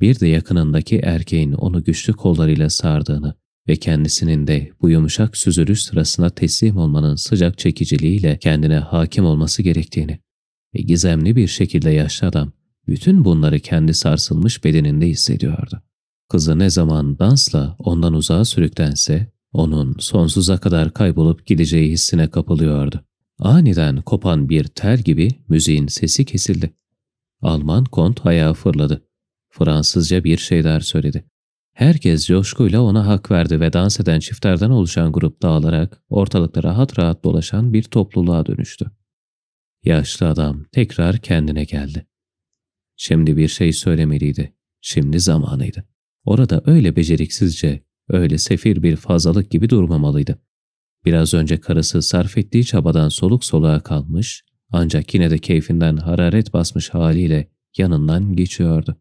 Bir de yakınındaki erkeğin onu güçlü kollarıyla sardığını ve kendisinin de bu yumuşak süzülüş sırasına teslim olmanın sıcak çekiciliğiyle kendine hakim olması gerektiğini ve gizemli bir şekilde yaşlı adam bütün bunları kendi sarsılmış bedeninde hissediyordu. Kızı ne zaman dansla ondan uzağa sürüklense, onun sonsuza kadar kaybolup gideceği hissine kapılıyordu. Aniden kopan bir tel gibi müziğin sesi kesildi. Alman kont ayağa fırladı. Fransızca bir şeyler söyledi. Herkes coşkuyla ona hak verdi ve dans eden çiftlerden oluşan grup dağılarak ortalıkta rahat rahat dolaşan bir topluluğa dönüştü. Yaşlı adam tekrar kendine geldi. Şimdi bir şey söylemeliydi. Şimdi zamanıydı. Orada öyle beceriksizce, öyle sefir bir fazlalık gibi durmamalıydı. Biraz önce karısı sarf ettiği çabadan soluk soluğa kalmış, ancak yine de keyfinden hararet basmış haliyle yanından geçiyordu.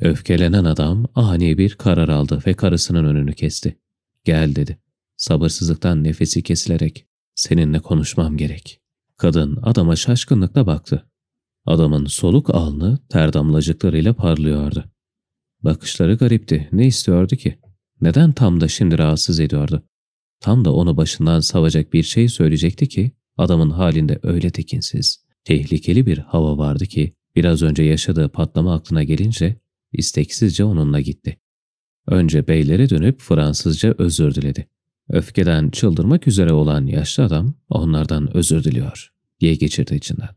Öfkelenen adam ani bir karar aldı ve karısının önünü kesti. Gel dedi. Sabırsızlıktan nefesi kesilerek. Seninle konuşmam gerek. Kadın adama şaşkınlıkla baktı. Adamın soluk alnı ter damlacıklarıyla parlıyordu. Bakışları garipti. Ne istiyordu ki? Neden tam da şimdi rahatsız ediyordu? Tam da onu başından savacak bir şey söyleyecekti ki adamın halinde öyle tekinsiz, tehlikeli bir hava vardı ki biraz önce yaşadığı patlama aklına gelince isteksizce onunla gitti. Önce beylere dönüp Fransızca özür diledi. Öfkeden çıldırmak üzere olan yaşlı adam onlardan özür diliyor diye geçirdi içinden.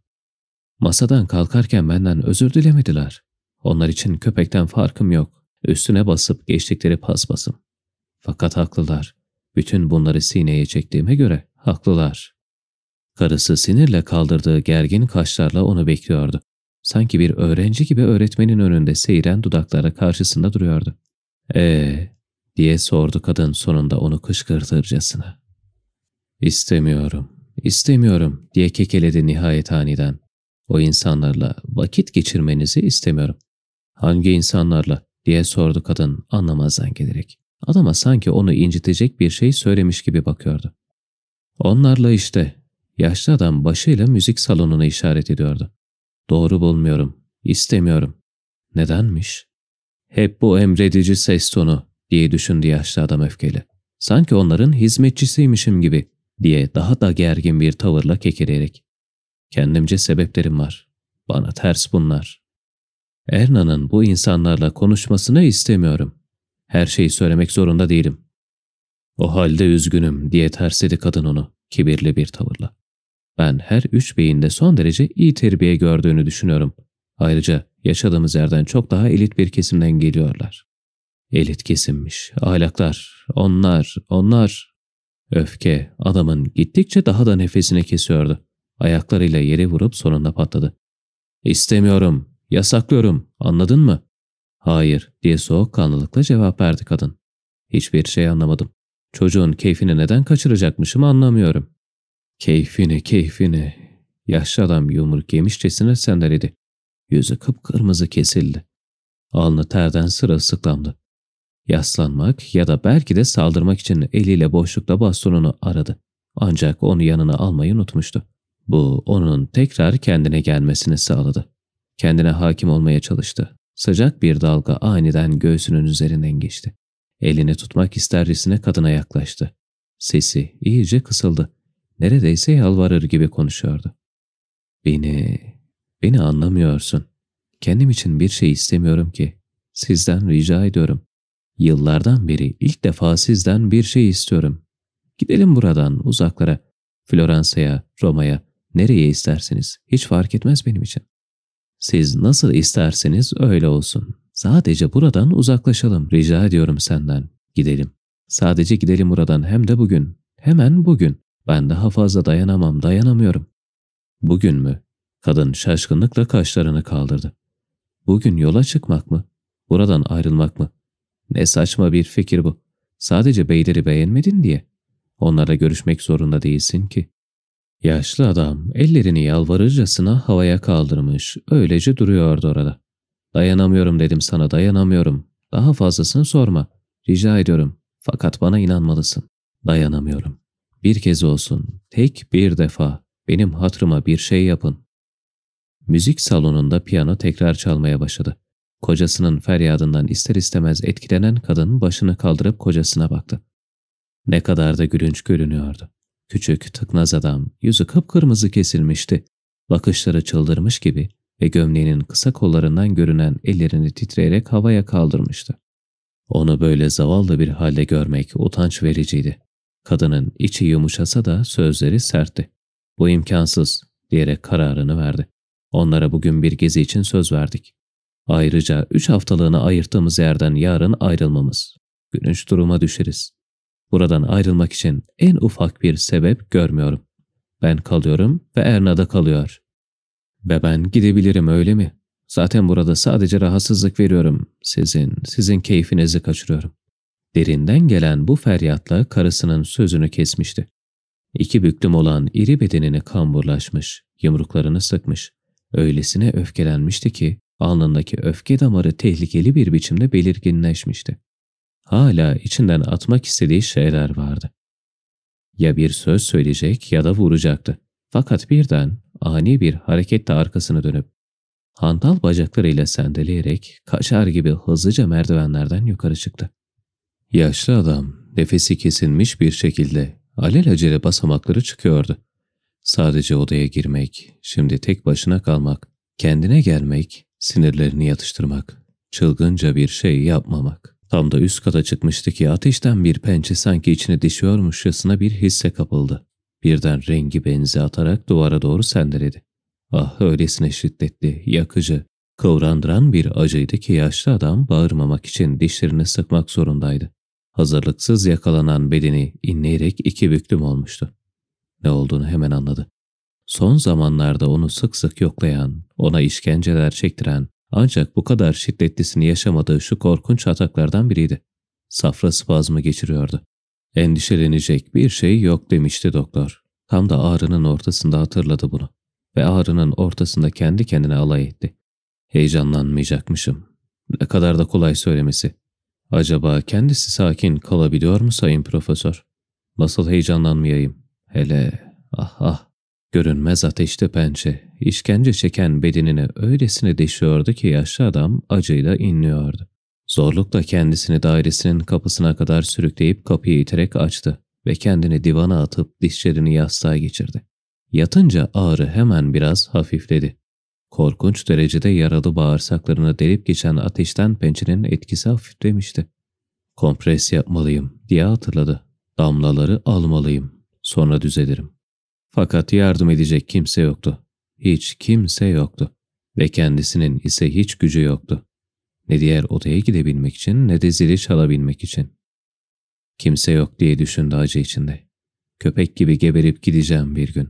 Masadan kalkarken benden özür dilemediler. Onlar için köpekten farkım yok. Üstüne basıp geçtikleri paspasım. Fakat haklılar. Bütün bunları sineye çektiğime göre haklılar. Karısı sinirle kaldırdığı gergin kaşlarla onu bekliyordu. Sanki bir öğrenci gibi öğretmenin önünde seyiren dudaklara karşısında duruyordu. Ee, diye sordu kadın sonunda onu kışkırtırcasına. İstemiyorum, istemiyorum diye kekeledi nihayet aniden. O insanlarla vakit geçirmenizi istemiyorum. Hangi insanlarla diye sordu kadın anlamazdan gelerek. Adama sanki onu incitecek bir şey söylemiş gibi bakıyordu. Onlarla işte. Yaşlı adam başıyla müzik salonuna işaret ediyordu. Doğru bulmuyorum. İstemiyorum. Nedenmiş? Hep bu emredici ses tonu diye düşündü yaşlı adam öfkeli. Sanki onların hizmetçisiymişim gibi diye daha da gergin bir tavırla kekeleyerek. Kendimce sebeplerim var. Bana ters bunlar. Erna'nın bu insanlarla konuşmasını istemiyorum. Her şeyi söylemek zorunda değilim. O halde üzgünüm diye tersledi kadın onu kibirli bir tavırla. Ben her üç beyinde son derece iyi terbiye gördüğünü düşünüyorum. Ayrıca yaşadığımız yerden çok daha elit bir kesimden geliyorlar. Elit kesimmiş, ahlaklar, onlar, onlar. Öfke adamın gittikçe daha da nefesini kesiyordu. Ayaklarıyla yere vurup sonunda patladı. İstemiyorum, yasaklıyorum, anladın mı? Hayır diye soğukkanlılıkla cevap verdi kadın. Hiçbir şey anlamadım. Çocuğun keyfini neden kaçıracakmışım anlamıyorum. Keyfini, keyfini. Yaşlı adam yumruk yemişçesine sendeledi. Yüzü kıpkırmızı kesildi. Alnı terden sırılsıklandı. Yaslanmak ya da belki de saldırmak için eliyle boşlukta bastonunu aradı. Ancak onu yanına almayı unutmuştu. Bu onun tekrar kendine gelmesini sağladı. Kendine hakim olmaya çalıştı. Sıcak bir dalga aniden göğsünün üzerinden geçti. Elini tutmak istercesine kadına yaklaştı. Sesi iyice kısıldı. Neredeyse yalvarır gibi konuşuyordu. Beni, beni anlamıyorsun. Kendim için bir şey istemiyorum ki. Sizden rica ediyorum. Yıllardan beri ilk defa sizden bir şey istiyorum. Gidelim buradan uzaklara, Floransa'ya, Roma'ya, Nereye isterseniz hiç fark etmez benim için. Siz nasıl isterseniz öyle olsun. Sadece buradan uzaklaşalım rica ediyorum senden. Gidelim. Sadece gidelim buradan hem de bugün. Hemen bugün. Ben daha fazla dayanamam dayanamıyorum. Bugün mü? Kadın şaşkınlıkla kaşlarını kaldırdı. Bugün yola çıkmak mı? Buradan ayrılmak mı? Ne saçma bir fikir bu. Sadece beyleri beğenmedin diye. Onlarla görüşmek zorunda değilsin ki. Yaşlı adam ellerini yalvarırcasına havaya kaldırmış. Öylece duruyordu orada. Dayanamıyorum dedim sana dayanamıyorum. Daha fazlasını sorma. Rica ediyorum. Fakat bana inanmalısın. Dayanamıyorum. Bir kez olsun, tek bir defa benim hatırıma bir şey yapın. Müzik salonunda piyano tekrar çalmaya başladı. Kocasının feryadından ister istemez etkilenen kadın başını kaldırıp kocasına baktı. Ne kadar da gülünç görünüyordu. Küçük, tıknaz adam, yüzü kıpkırmızı kesilmişti. Bakışları çıldırmış gibi ve gömleğinin kısa kollarından görünen ellerini titreyerek havaya kaldırmıştı. Onu böyle zavallı bir halde görmek utanç vericiydi. Kadının içi yumuşasa da sözleri sertti. Bu imkansız diyerek kararını verdi. Onlara bugün bir gezi için söz verdik. Ayrıca üç haftalığını ayırttığımız yerden yarın ayrılmamız. Gülünç duruma düşeriz. Buradan ayrılmak için en ufak bir sebep görmüyorum. Ben kalıyorum ve Erna da kalıyor. Ve ben gidebilirim öyle mi? Zaten burada sadece rahatsızlık veriyorum. Sizin, sizin keyfinizi kaçırıyorum. Derinden gelen bu feryatla karısının sözünü kesmişti. İki büklüm olan iri bedenini kamburlaşmış, yumruklarını sıkmış. Öylesine öfkelenmişti ki alnındaki öfke damarı tehlikeli bir biçimde belirginleşmişti hala içinden atmak istediği şeyler vardı. Ya bir söz söyleyecek ya da vuracaktı. Fakat birden ani bir hareketle arkasını dönüp hantal bacaklarıyla sendeleyerek kaçar gibi hızlıca merdivenlerden yukarı çıktı. Yaşlı adam nefesi kesilmiş bir şekilde alelacele basamakları çıkıyordu. Sadece odaya girmek, şimdi tek başına kalmak, kendine gelmek, sinirlerini yatıştırmak, çılgınca bir şey yapmamak. Tam da üst kata çıkmıştı ki ateşten bir pençe sanki içine dişiyormuşçasına bir hisse kapıldı. Birden rengi benzi atarak duvara doğru sendeledi. Ah öylesine şiddetli, yakıcı, kıvrandıran bir acıydı ki yaşlı adam bağırmamak için dişlerini sıkmak zorundaydı. Hazırlıksız yakalanan bedeni inleyerek iki büklüm olmuştu. Ne olduğunu hemen anladı. Son zamanlarda onu sık sık yoklayan, ona işkenceler çektiren, ancak bu kadar şiddetlisini yaşamadığı şu korkunç ataklardan biriydi. Safra spazmı geçiriyordu. Endişelenecek bir şey yok demişti doktor. Tam da ağrının ortasında hatırladı bunu. Ve ağrının ortasında kendi kendine alay etti. Heyecanlanmayacakmışım. Ne kadar da kolay söylemesi. Acaba kendisi sakin kalabiliyor mu sayın profesör? Nasıl heyecanlanmayayım? Hele ah ah Görünmez ateşte pençe, işkence çeken bedenini öylesine deşiyordu ki yaşlı adam acıyla inliyordu. Zorlukla kendisini dairesinin kapısına kadar sürükleyip kapıyı iterek açtı ve kendini divana atıp dişlerini yastığa geçirdi. Yatınca ağrı hemen biraz hafifledi. Korkunç derecede yaralı bağırsaklarını delip geçen ateşten pençenin etkisi hafiflemişti. Kompres yapmalıyım diye hatırladı. Damlaları almalıyım. Sonra düzelirim. Fakat yardım edecek kimse yoktu. Hiç kimse yoktu. Ve kendisinin ise hiç gücü yoktu. Ne diğer odaya gidebilmek için ne de zili çalabilmek için. Kimse yok diye düşündü acı içinde. Köpek gibi geberip gideceğim bir gün.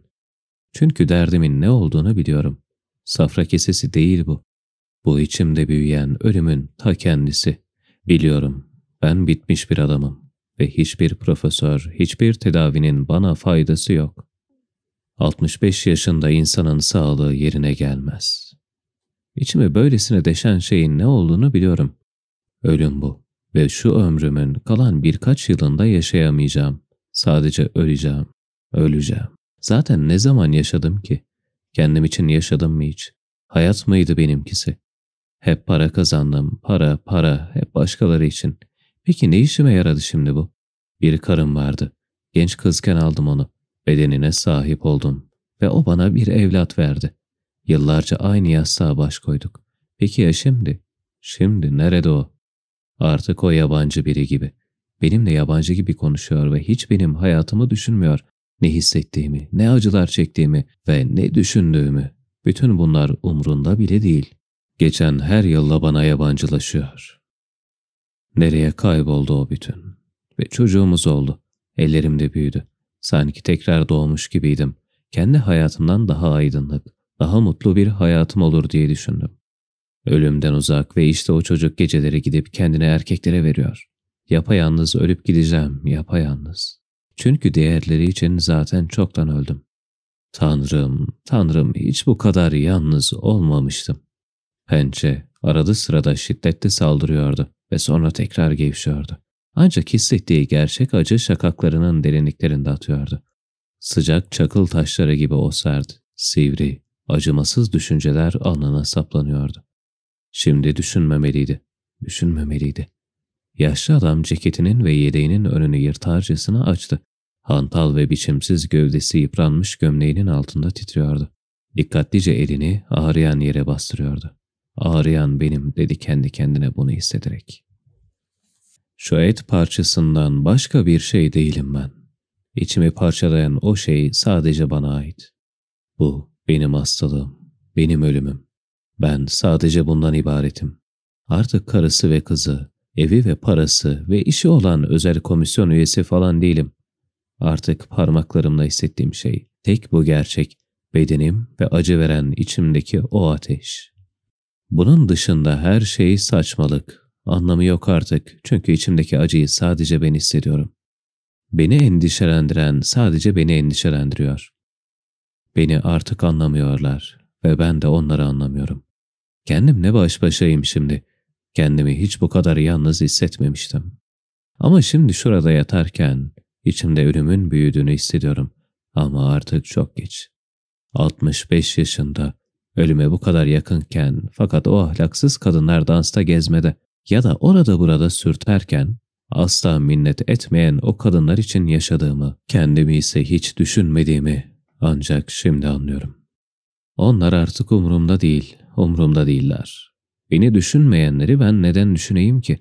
Çünkü derdimin ne olduğunu biliyorum. Safra kesesi değil bu. Bu içimde büyüyen ölümün ta kendisi. Biliyorum ben bitmiş bir adamım ve hiçbir profesör, hiçbir tedavinin bana faydası yok. 65 yaşında insanın sağlığı yerine gelmez. İçime böylesine deşen şeyin ne olduğunu biliyorum. Ölüm bu ve şu ömrümün kalan birkaç yılında yaşayamayacağım. Sadece öleceğim, öleceğim. Zaten ne zaman yaşadım ki? Kendim için yaşadım mı hiç? Hayat mıydı benimkisi? Hep para kazandım, para, para, hep başkaları için. Peki ne işime yaradı şimdi bu? Bir karım vardı. Genç kızken aldım onu. Bedenine sahip oldum ve o bana bir evlat verdi. Yıllarca aynı yastığa baş koyduk. Peki ya şimdi? Şimdi nerede o? Artık o yabancı biri gibi. Benimle yabancı gibi konuşuyor ve hiç benim hayatımı düşünmüyor. Ne hissettiğimi, ne acılar çektiğimi ve ne düşündüğümü. Bütün bunlar umrunda bile değil. Geçen her yılla bana yabancılaşıyor. Nereye kayboldu o bütün? Ve çocuğumuz oldu. Ellerimde büyüdü. Sanki tekrar doğmuş gibiydim. Kendi hayatımdan daha aydınlık, daha mutlu bir hayatım olur diye düşündüm. Ölümden uzak ve işte o çocuk geceleri gidip kendini erkeklere veriyor. Yapayalnız ölüp gideceğim, yapayalnız. Çünkü diğerleri için zaten çoktan öldüm. Tanrım, Tanrım hiç bu kadar yalnız olmamıştım. Pençe aradı sırada şiddetle saldırıyordu ve sonra tekrar gevşiyordu. Ancak hissettiği gerçek acı şakaklarının derinliklerinde atıyordu. Sıcak çakıl taşları gibi o sert, sivri, acımasız düşünceler alnına saplanıyordu. Şimdi düşünmemeliydi, düşünmemeliydi. Yaşlı adam ceketinin ve yedeğinin önünü yırtarcasına açtı. Hantal ve biçimsiz gövdesi yıpranmış gömleğinin altında titriyordu. Dikkatlice elini ağrıyan yere bastırıyordu. Ağrıyan benim dedi kendi kendine bunu hissederek. Şu et parçasından başka bir şey değilim ben. İçimi parçalayan o şey sadece bana ait. Bu benim hastalığım, benim ölümüm. Ben sadece bundan ibaretim. Artık karısı ve kızı, evi ve parası ve işi olan özel komisyon üyesi falan değilim. Artık parmaklarımla hissettiğim şey, tek bu gerçek, bedenim ve acı veren içimdeki o ateş. Bunun dışında her şey saçmalık, Anlamı yok artık çünkü içimdeki acıyı sadece ben hissediyorum. Beni endişelendiren sadece beni endişelendiriyor. Beni artık anlamıyorlar ve ben de onları anlamıyorum. Kendim ne baş başayım şimdi. Kendimi hiç bu kadar yalnız hissetmemiştim. Ama şimdi şurada yatarken içimde ölümün büyüdüğünü hissediyorum. Ama artık çok geç. 65 yaşında ölüme bu kadar yakınken fakat o ahlaksız kadınlar dansta gezmede ya da orada burada sürterken asla minnet etmeyen o kadınlar için yaşadığımı, kendimi ise hiç düşünmediğimi ancak şimdi anlıyorum. Onlar artık umurumda değil, umurumda değiller. Beni düşünmeyenleri ben neden düşüneyim ki?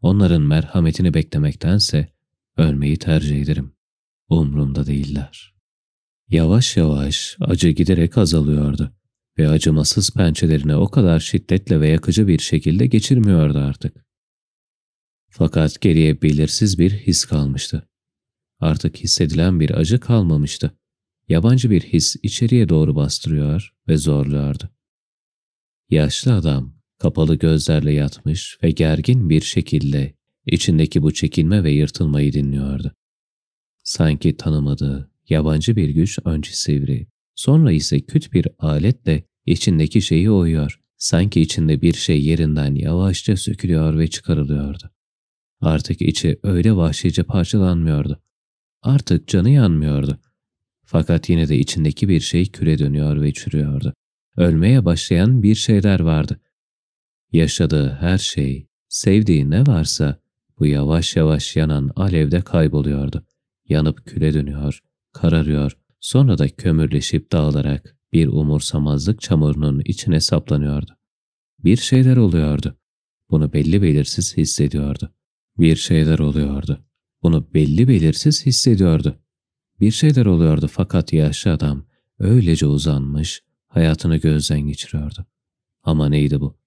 Onların merhametini beklemektense ölmeyi tercih ederim. Umurumda değiller. Yavaş yavaş acı giderek azalıyordu ve acımasız pençelerine o kadar şiddetle ve yakıcı bir şekilde geçirmiyordu artık. Fakat geriye belirsiz bir his kalmıştı. Artık hissedilen bir acı kalmamıştı. Yabancı bir his içeriye doğru bastırıyor ve zorluyordu. Yaşlı adam kapalı gözlerle yatmış ve gergin bir şekilde içindeki bu çekilme ve yırtılmayı dinliyordu. Sanki tanımadığı yabancı bir güç önce sivri, sonra ise küt bir aletle İçindeki şeyi oyuyor. Sanki içinde bir şey yerinden yavaşça sökülüyor ve çıkarılıyordu. Artık içi öyle vahşice parçalanmıyordu. Artık canı yanmıyordu. Fakat yine de içindeki bir şey küre dönüyor ve çürüyordu. Ölmeye başlayan bir şeyler vardı. Yaşadığı her şey, sevdiği ne varsa bu yavaş yavaş yanan alevde kayboluyordu. Yanıp küle dönüyor, kararıyor, sonra da kömürleşip dağılarak bir umursamazlık çamurunun içine saplanıyordu. Bir şeyler oluyordu. Bunu belli belirsiz hissediyordu. Bir şeyler oluyordu. Bunu belli belirsiz hissediyordu. Bir şeyler oluyordu fakat yaşlı adam öylece uzanmış, hayatını gözden geçiriyordu. Ama neydi bu?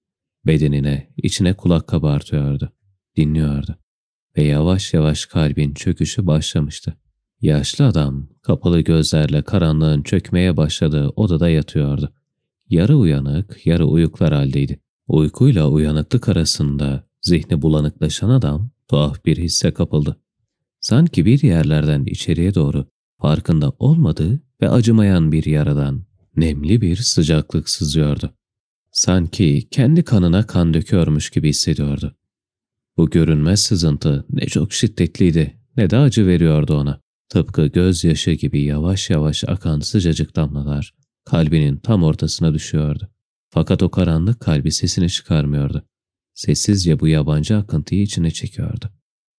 Bedenine, içine kulak kabartıyordu. Dinliyordu. Ve yavaş yavaş kalbin çöküşü başlamıştı. Yaşlı adam kapalı gözlerle karanlığın çökmeye başladığı odada yatıyordu. Yarı uyanık, yarı uyuklar haldeydi. Uykuyla uyanıklık arasında zihni bulanıklaşan adam tuhaf bir hisse kapıldı. Sanki bir yerlerden içeriye doğru farkında olmadığı ve acımayan bir yaradan nemli bir sıcaklık sızıyordu. Sanki kendi kanına kan döküyormuş gibi hissediyordu. Bu görünmez sızıntı ne çok şiddetliydi ne de acı veriyordu ona. Tıpkı gözyaşı gibi yavaş yavaş akan sıcacık damlalar kalbinin tam ortasına düşüyordu. Fakat o karanlık kalbi sesini çıkarmıyordu. Sessizce bu yabancı akıntıyı içine çekiyordu.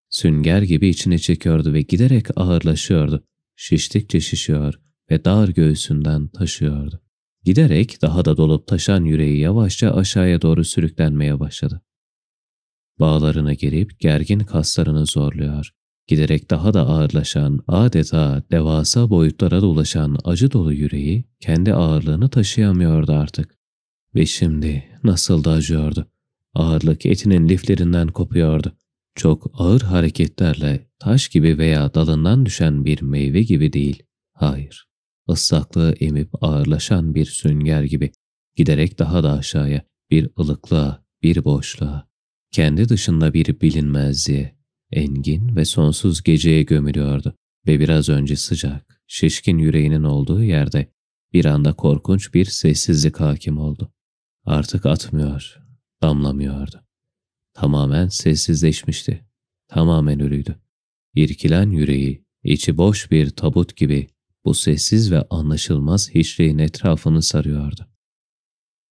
Sünger gibi içine çekiyordu ve giderek ağırlaşıyordu. Şiştikçe şişiyor ve dar göğsünden taşıyordu. Giderek daha da dolup taşan yüreği yavaşça aşağıya doğru sürüklenmeye başladı. Bağlarına girip gergin kaslarını zorluyor. Giderek daha da ağırlaşan, adeta devasa boyutlara dolaşan acı dolu yüreği kendi ağırlığını taşıyamıyordu artık. Ve şimdi nasıl da acıyordu. Ağırlık etinin liflerinden kopuyordu. Çok ağır hareketlerle taş gibi veya dalından düşen bir meyve gibi değil. Hayır, ıslaklığı emip ağırlaşan bir sünger gibi giderek daha da aşağıya, bir ılıklığa, bir boşluğa, kendi dışında bir bilinmezliğe, engin ve sonsuz geceye gömülüyordu ve biraz önce sıcak, şişkin yüreğinin olduğu yerde bir anda korkunç bir sessizlik hakim oldu. Artık atmıyor, damlamıyordu. Tamamen sessizleşmişti. Tamamen ölüydü. İrkilen yüreği, içi boş bir tabut gibi bu sessiz ve anlaşılmaz hiçliğin etrafını sarıyordu.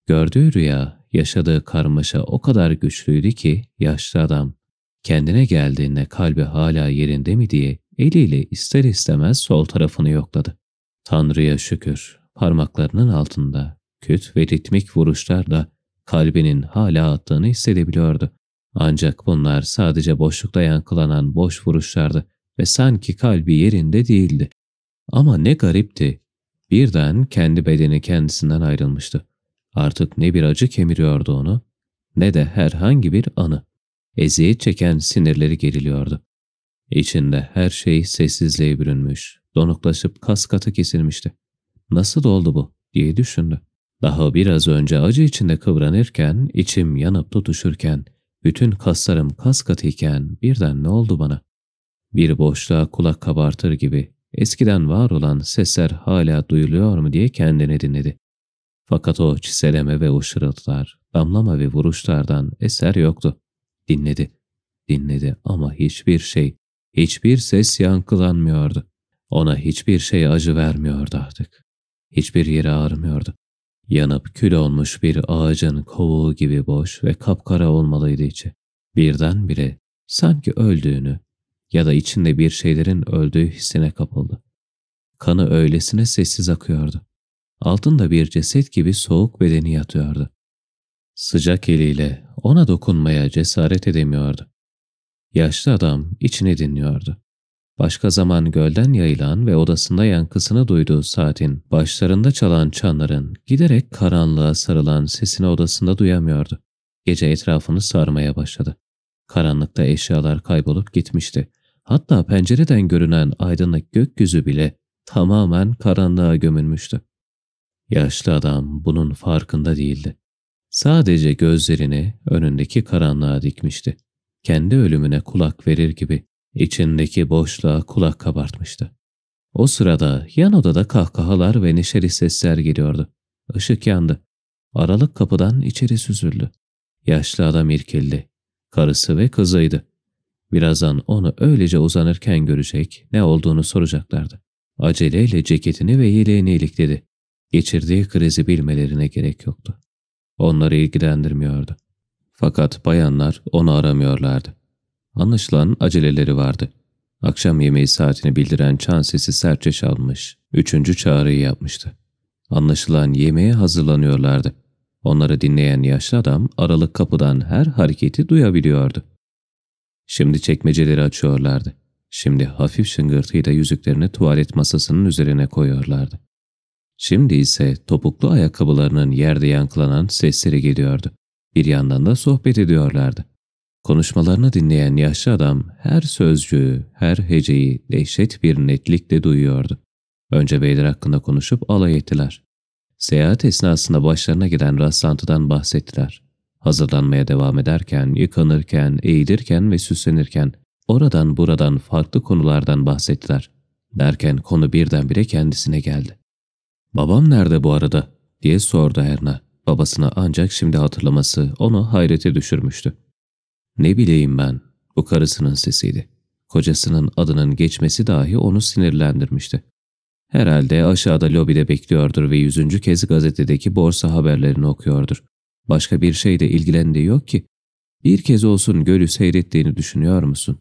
Gördüğü rüya, yaşadığı karmaşa o kadar güçlüydü ki yaşlı adam Kendine geldiğinde kalbi hala yerinde mi diye eliyle ister istemez sol tarafını yokladı. Tanrı'ya şükür parmaklarının altında küt ve ritmik vuruşlarla kalbinin hala attığını hissedebiliyordu. Ancak bunlar sadece boşlukta yankılanan boş vuruşlardı ve sanki kalbi yerinde değildi. Ama ne garipti. Birden kendi bedeni kendisinden ayrılmıştı. Artık ne bir acı kemiriyordu onu ne de herhangi bir anı eziyet çeken sinirleri geriliyordu. İçinde her şey sessizliğe bürünmüş, donuklaşıp kas katı kesilmişti. Nasıl oldu bu diye düşündü. Daha biraz önce acı içinde kıvranırken, içim yanıp tutuşurken, bütün kaslarım kas katıyken birden ne oldu bana? Bir boşluğa kulak kabartır gibi eskiden var olan sesler hala duyuluyor mu diye kendini dinledi. Fakat o çiseleme ve o damlama ve vuruşlardan eser yoktu. Dinledi. Dinledi ama hiçbir şey, hiçbir ses yankılanmıyordu. Ona hiçbir şey acı vermiyordu artık. Hiçbir yere ağrımıyordu. Yanıp kül olmuş bir ağacın kovuğu gibi boş ve kapkara olmalıydı içi. Birdenbire sanki öldüğünü ya da içinde bir şeylerin öldüğü hissine kapıldı. Kanı öylesine sessiz akıyordu. Altında bir ceset gibi soğuk bedeni yatıyordu. Sıcak eliyle ona dokunmaya cesaret edemiyordu. Yaşlı adam içini dinliyordu. Başka zaman gölden yayılan ve odasında yankısını duyduğu saatin, başlarında çalan çanların giderek karanlığa sarılan sesini odasında duyamıyordu. Gece etrafını sarmaya başladı. Karanlıkta eşyalar kaybolup gitmişti. Hatta pencereden görünen aydınlık gökyüzü bile tamamen karanlığa gömülmüştü. Yaşlı adam bunun farkında değildi. Sadece gözlerini önündeki karanlığa dikmişti. Kendi ölümüne kulak verir gibi içindeki boşluğa kulak kabartmıştı. O sırada yan odada kahkahalar ve neşeli sesler geliyordu. Işık yandı. Aralık kapıdan içeri süzüldü. Yaşlı adam irkildi. Karısı ve kızıydı. Birazdan onu öylece uzanırken görecek, ne olduğunu soracaklardı. Aceleyle ceketini ve yeleğini ilikledi. Geçirdiği krizi bilmelerine gerek yoktu onları ilgilendirmiyordu. Fakat bayanlar onu aramıyorlardı. Anlaşılan aceleleri vardı. Akşam yemeği saatini bildiren çan sesi sertçe çalmış. Üçüncü çağrıyı yapmıştı. Anlaşılan yemeğe hazırlanıyorlardı. Onları dinleyen yaşlı adam aralık kapıdan her hareketi duyabiliyordu. Şimdi çekmeceleri açıyorlardı. Şimdi hafif şıngırtıyla yüzüklerini tuvalet masasının üzerine koyuyorlardı. Şimdi ise topuklu ayakkabılarının yerde yankılanan sesleri geliyordu. Bir yandan da sohbet ediyorlardı. Konuşmalarını dinleyen yaşlı adam her sözcüğü, her heceyi dehşet bir netlikle duyuyordu. Önce beyler hakkında konuşup alay ettiler. Seyahat esnasında başlarına gelen rastlantıdan bahsettiler. Hazırlanmaya devam ederken, yıkanırken, eğilirken ve süslenirken oradan buradan farklı konulardan bahsettiler. Derken konu birdenbire kendisine geldi. ''Babam nerede bu arada?'' diye sordu Erna. Babasını ancak şimdi hatırlaması onu hayrete düşürmüştü. ''Ne bileyim ben?'' bu karısının sesiydi. Kocasının adının geçmesi dahi onu sinirlendirmişti. Herhalde aşağıda lobide bekliyordur ve yüzüncü kez gazetedeki borsa haberlerini okuyordur. Başka bir şeyle ilgilendiği yok ki. Bir kez olsun gölü seyrettiğini düşünüyor musun?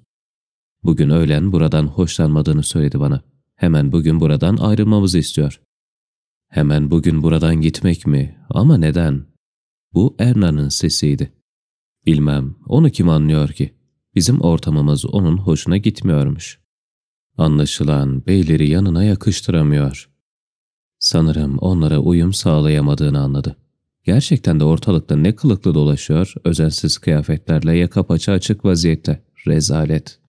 Bugün öğlen buradan hoşlanmadığını söyledi bana. Hemen bugün buradan ayrılmamızı istiyor. Hemen bugün buradan gitmek mi? Ama neden? Bu Erna'nın sesiydi. Bilmem, onu kim anlıyor ki? Bizim ortamımız onun hoşuna gitmiyormuş. Anlaşılan beyleri yanına yakıştıramıyor. Sanırım onlara uyum sağlayamadığını anladı. Gerçekten de ortalıkta ne kılıklı dolaşıyor, özensiz kıyafetlerle yaka paça açık vaziyette. Rezalet.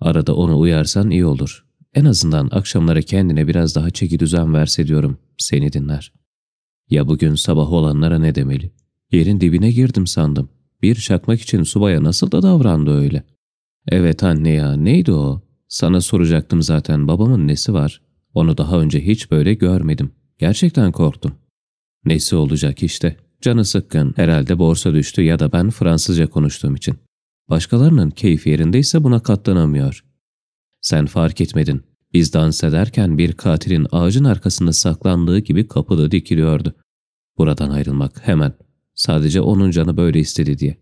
Arada onu uyarsan iyi olur. En azından akşamları kendine biraz daha çeki düzen verse diyorum seni dinler. Ya bugün sabah olanlara ne demeli? Yerin dibine girdim sandım. Bir çakmak için subaya nasıl da davrandı öyle? Evet anne ya neydi o? Sana soracaktım zaten babamın nesi var? Onu daha önce hiç böyle görmedim. Gerçekten korktum. Nesi olacak işte. Canı sıkkın. Herhalde borsa düştü ya da ben Fransızca konuştuğum için. Başkalarının keyfi yerindeyse buna katlanamıyor. Sen fark etmedin. Biz dans ederken bir katilin ağacın arkasında saklandığı gibi kapıda dikiliyordu. Buradan ayrılmak hemen. Sadece onun canı böyle istedi diye.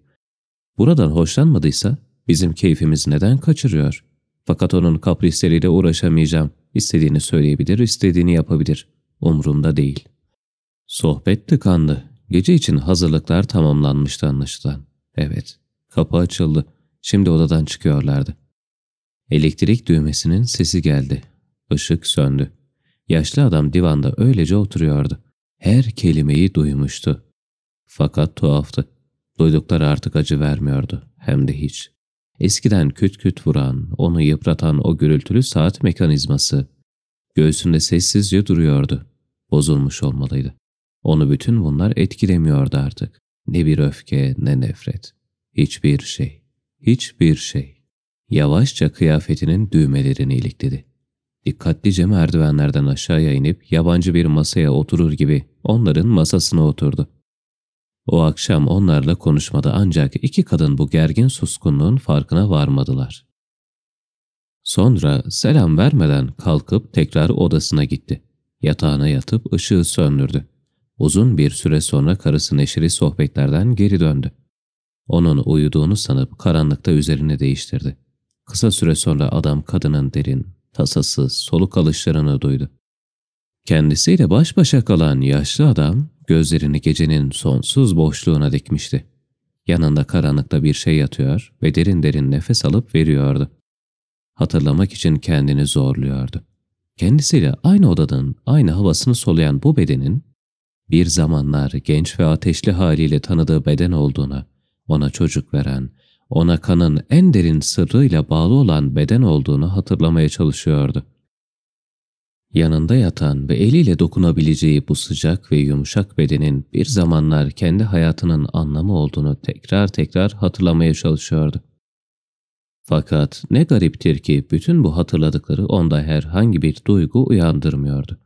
Buradan hoşlanmadıysa bizim keyfimiz neden kaçırıyor? Fakat onun kaprisleriyle uğraşamayacağım. İstediğini söyleyebilir, istediğini yapabilir. Umurumda değil. Sohbet tıkandı. Gece için hazırlıklar tamamlanmıştı anlaşılan. Evet, kapı açıldı. Şimdi odadan çıkıyorlardı. Elektrik düğmesinin sesi geldi. Işık söndü. Yaşlı adam divanda öylece oturuyordu. Her kelimeyi duymuştu. Fakat tuhaftı. Duydukları artık acı vermiyordu. Hem de hiç. Eskiden küt küt vuran, onu yıpratan o gürültülü saat mekanizması göğsünde sessizce duruyordu. Bozulmuş olmalıydı. Onu bütün bunlar etkilemiyordu artık. Ne bir öfke ne nefret. Hiçbir şey. Hiçbir şey. Yavaşça kıyafetinin düğmelerini ilikledi. Dikkatlice merdivenlerden aşağıya inip yabancı bir masaya oturur gibi onların masasına oturdu. O akşam onlarla konuşmadı ancak iki kadın bu gergin suskunluğun farkına varmadılar. Sonra selam vermeden kalkıp tekrar odasına gitti. Yatağına yatıp ışığı söndürdü. Uzun bir süre sonra karısı neşeli sohbetlerden geri döndü. Onun uyuduğunu sanıp karanlıkta üzerine değiştirdi. Kısa süre sonra adam kadının derin, tasasız, soluk alışlarını duydu. Kendisiyle baş başa kalan yaşlı adam gözlerini gecenin sonsuz boşluğuna dikmişti. Yanında karanlıkta bir şey yatıyor ve derin derin nefes alıp veriyordu. Hatırlamak için kendini zorluyordu. Kendisiyle aynı odanın, aynı havasını soluyan bu bedenin bir zamanlar genç ve ateşli haliyle tanıdığı beden olduğuna, ona çocuk veren, ona kanın en derin sırrıyla bağlı olan beden olduğunu hatırlamaya çalışıyordu. Yanında yatan ve eliyle dokunabileceği bu sıcak ve yumuşak bedenin bir zamanlar kendi hayatının anlamı olduğunu tekrar tekrar hatırlamaya çalışıyordu. Fakat ne gariptir ki bütün bu hatırladıkları onda herhangi bir duygu uyandırmıyordu.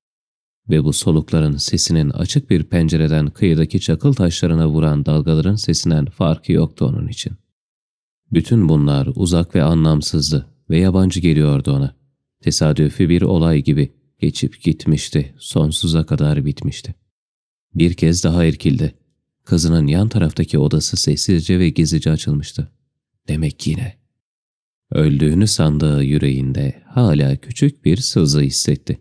Ve bu solukların sesinin açık bir pencereden kıyıdaki çakıl taşlarına vuran dalgaların sesinden farkı yoktu onun için. Bütün bunlar uzak ve anlamsızdı ve yabancı geliyordu ona. Tesadüfi bir olay gibi geçip gitmişti, sonsuza kadar bitmişti. Bir kez daha irkildi. Kızının yan taraftaki odası sessizce ve gizlice açılmıştı. Demek yine. Öldüğünü sandığı yüreğinde hala küçük bir sızı hissetti.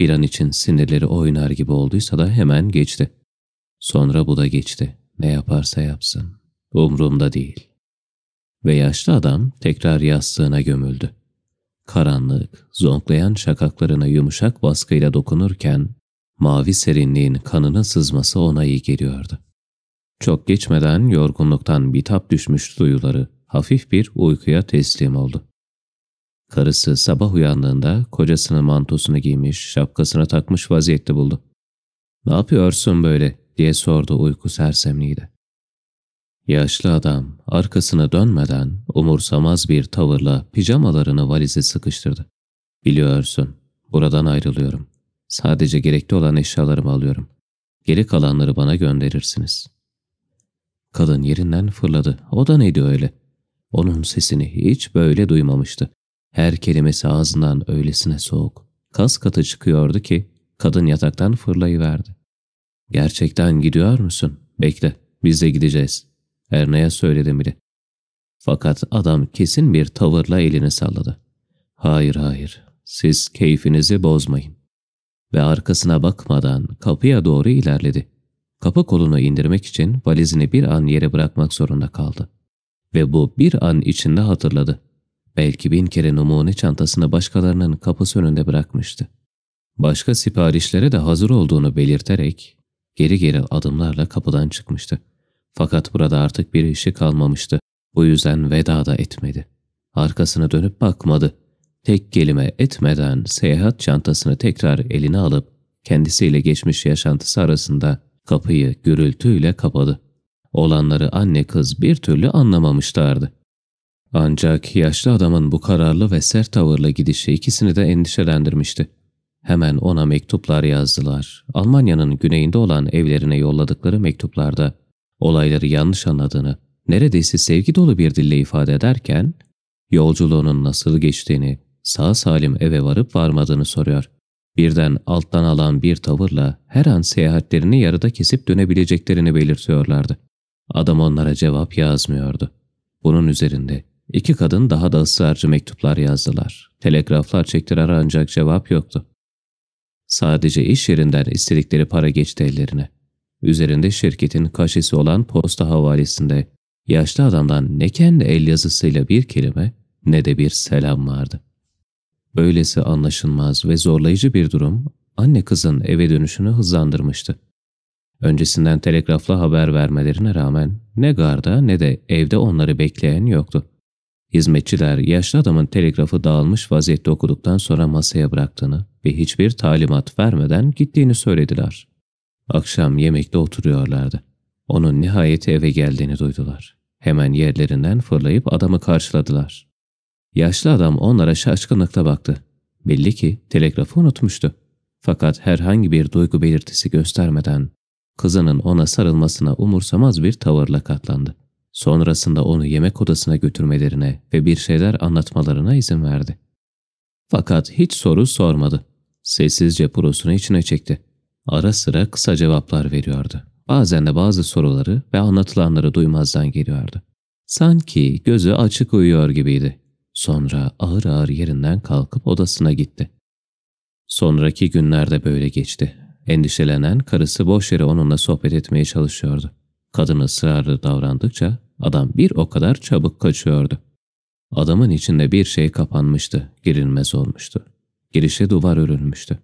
Bir an için sinirleri oynar gibi olduysa da hemen geçti. Sonra bu da geçti. Ne yaparsa yapsın. Umrumda değil ve yaşlı adam tekrar yastığına gömüldü. Karanlık, zonklayan şakaklarına yumuşak baskıyla dokunurken mavi serinliğin kanının sızması ona iyi geliyordu. Çok geçmeden yorgunluktan bitap düşmüş duyuları hafif bir uykuya teslim oldu. Karısı sabah uyandığında kocasının mantosunu giymiş, şapkasını takmış vaziyette buldu. ''Ne yapıyorsun böyle?'' diye sordu uyku sersemliğiyle. Yaşlı adam arkasını dönmeden umursamaz bir tavırla pijamalarını valize sıkıştırdı. Biliyorsun, buradan ayrılıyorum. Sadece gerekli olan eşyalarımı alıyorum. Geri kalanları bana gönderirsiniz. Kadın yerinden fırladı. O da neydi öyle? Onun sesini hiç böyle duymamıştı. Her kelimesi ağzından öylesine soğuk. Kas katı çıkıyordu ki kadın yataktan fırlayıverdi. Gerçekten gidiyor musun? Bekle, biz de gideceğiz. Erna'ya söyledim bile. Fakat adam kesin bir tavırla elini salladı. Hayır hayır siz keyfinizi bozmayın. Ve arkasına bakmadan kapıya doğru ilerledi. Kapı kolunu indirmek için valizini bir an yere bırakmak zorunda kaldı. Ve bu bir an içinde hatırladı. Belki bin kere numune çantasını başkalarının kapısı önünde bırakmıştı. Başka siparişlere de hazır olduğunu belirterek geri geri adımlarla kapıdan çıkmıştı. Fakat burada artık bir işi kalmamıştı. Bu yüzden veda da etmedi. Arkasına dönüp bakmadı. Tek kelime etmeden seyahat çantasını tekrar eline alıp kendisiyle geçmiş yaşantısı arasında kapıyı gürültüyle kapadı. Olanları anne kız bir türlü anlamamışlardı. Ancak yaşlı adamın bu kararlı ve sert tavırla gidişi ikisini de endişelendirmişti. Hemen ona mektuplar yazdılar. Almanya'nın güneyinde olan evlerine yolladıkları mektuplarda olayları yanlış anladığını, neredeyse sevgi dolu bir dille ifade ederken, yolculuğunun nasıl geçtiğini, sağ salim eve varıp varmadığını soruyor. Birden alttan alan bir tavırla her an seyahatlerini yarıda kesip dönebileceklerini belirtiyorlardı. Adam onlara cevap yazmıyordu. Bunun üzerinde iki kadın daha da ısrarcı mektuplar yazdılar. Telegraflar çektiler ancak cevap yoktu. Sadece iş yerinden istedikleri para geçti ellerine. Üzerinde şirketin kaşesi olan posta havalesinde yaşlı adamdan ne kendi el yazısıyla bir kelime ne de bir selam vardı. Böylesi anlaşılmaz ve zorlayıcı bir durum anne kızın eve dönüşünü hızlandırmıştı. Öncesinden telegrafla haber vermelerine rağmen ne garda ne de evde onları bekleyen yoktu. Hizmetçiler yaşlı adamın telegrafı dağılmış vaziyette okuduktan sonra masaya bıraktığını ve hiçbir talimat vermeden gittiğini söylediler. Akşam yemekte oturuyorlardı. Onun nihayet eve geldiğini duydular. Hemen yerlerinden fırlayıp adamı karşıladılar. Yaşlı adam onlara şaşkınlıkla baktı. Belli ki telegrafı unutmuştu. Fakat herhangi bir duygu belirtisi göstermeden kızının ona sarılmasına umursamaz bir tavırla katlandı. Sonrasında onu yemek odasına götürmelerine ve bir şeyler anlatmalarına izin verdi. Fakat hiç soru sormadı. Sessizce prosunu içine çekti ara sıra kısa cevaplar veriyordu. Bazen de bazı soruları ve anlatılanları duymazdan geliyordu. Sanki gözü açık uyuyor gibiydi. Sonra ağır ağır yerinden kalkıp odasına gitti. Sonraki günlerde böyle geçti. Endişelenen karısı boş yere onunla sohbet etmeye çalışıyordu. Kadın ısrarlı davrandıkça adam bir o kadar çabuk kaçıyordu. Adamın içinde bir şey kapanmıştı, girilmez olmuştu. Girişe duvar örülmüştü.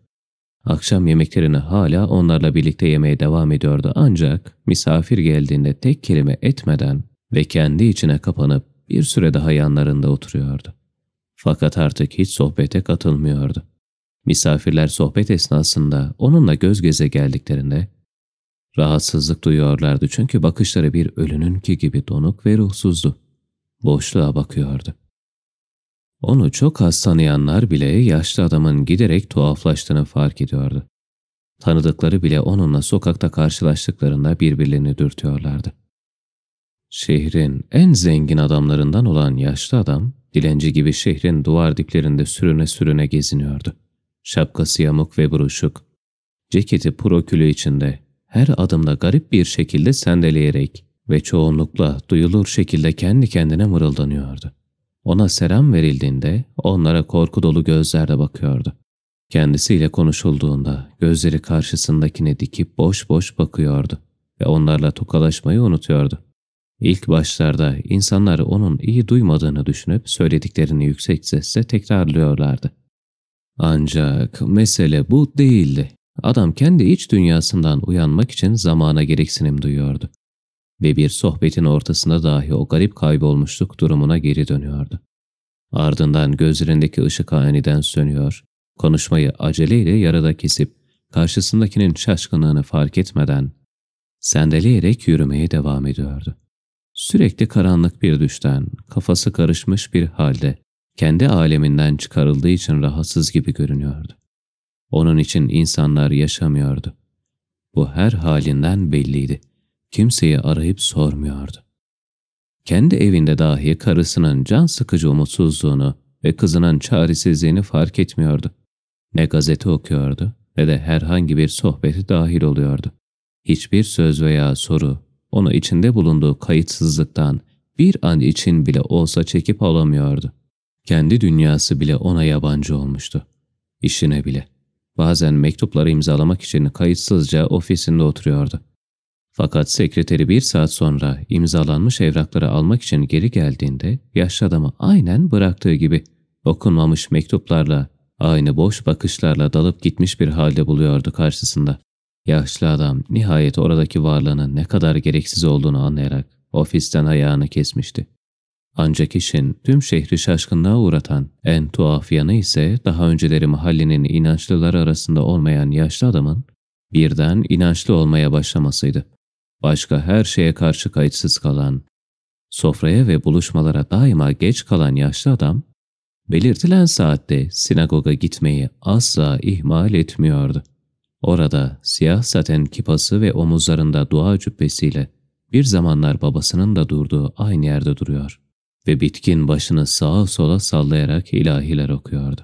Akşam yemeklerini hala onlarla birlikte yemeye devam ediyordu ancak misafir geldiğinde tek kelime etmeden ve kendi içine kapanıp bir süre daha yanlarında oturuyordu. Fakat artık hiç sohbete katılmıyordu. Misafirler sohbet esnasında onunla göz geze geldiklerinde rahatsızlık duyuyorlardı çünkü bakışları bir ölününki gibi donuk ve ruhsuzdu. Boşluğa bakıyordu. Onu çok az tanıyanlar bile yaşlı adamın giderek tuhaflaştığını fark ediyordu. Tanıdıkları bile onunla sokakta karşılaştıklarında birbirlerini dürtüyorlardı. Şehrin en zengin adamlarından olan yaşlı adam, dilenci gibi şehrin duvar diplerinde sürüne sürüne geziniyordu. Şapkası yamuk ve buruşuk, ceketi prokülü içinde, her adımda garip bir şekilde sendeleyerek ve çoğunlukla duyulur şekilde kendi kendine mırıldanıyordu. Ona selam verildiğinde onlara korku dolu gözlerle bakıyordu. Kendisiyle konuşulduğunda gözleri karşısındakine dikip boş boş bakıyordu ve onlarla tokalaşmayı unutuyordu. İlk başlarda insanlar onun iyi duymadığını düşünüp söylediklerini yüksek sesle tekrarlıyorlardı. Ancak mesele bu değildi. Adam kendi iç dünyasından uyanmak için zamana gereksinim duyuyordu ve bir sohbetin ortasında dahi o garip kaybolmuşluk durumuna geri dönüyordu. Ardından gözlerindeki ışık aniden sönüyor, konuşmayı aceleyle yarıda kesip karşısındakinin şaşkınlığını fark etmeden sendeleyerek yürümeye devam ediyordu. Sürekli karanlık bir düşten, kafası karışmış bir halde, kendi aleminden çıkarıldığı için rahatsız gibi görünüyordu. Onun için insanlar yaşamıyordu. Bu her halinden belliydi kimseyi arayıp sormuyordu. Kendi evinde dahi karısının can sıkıcı umutsuzluğunu ve kızının çaresizliğini fark etmiyordu. Ne gazete okuyordu ne de herhangi bir sohbeti dahil oluyordu. Hiçbir söz veya soru onu içinde bulunduğu kayıtsızlıktan bir an için bile olsa çekip alamıyordu. Kendi dünyası bile ona yabancı olmuştu. İşine bile. Bazen mektupları imzalamak için kayıtsızca ofisinde oturuyordu. Fakat sekreteri bir saat sonra imzalanmış evrakları almak için geri geldiğinde yaşlı adamı aynen bıraktığı gibi okunmamış mektuplarla, aynı boş bakışlarla dalıp gitmiş bir halde buluyordu karşısında. Yaşlı adam nihayet oradaki varlığının ne kadar gereksiz olduğunu anlayarak ofisten ayağını kesmişti. Ancak işin tüm şehri şaşkınlığa uğratan en tuhaf yanı ise daha önceleri mahallenin inançlıları arasında olmayan yaşlı adamın birden inançlı olmaya başlamasıydı başka her şeye karşı kayıtsız kalan, sofraya ve buluşmalara daima geç kalan yaşlı adam, belirtilen saatte sinagoga gitmeyi asla ihmal etmiyordu. Orada siyah saten kipası ve omuzlarında dua cübbesiyle bir zamanlar babasının da durduğu aynı yerde duruyor ve bitkin başını sağa sola sallayarak ilahiler okuyordu.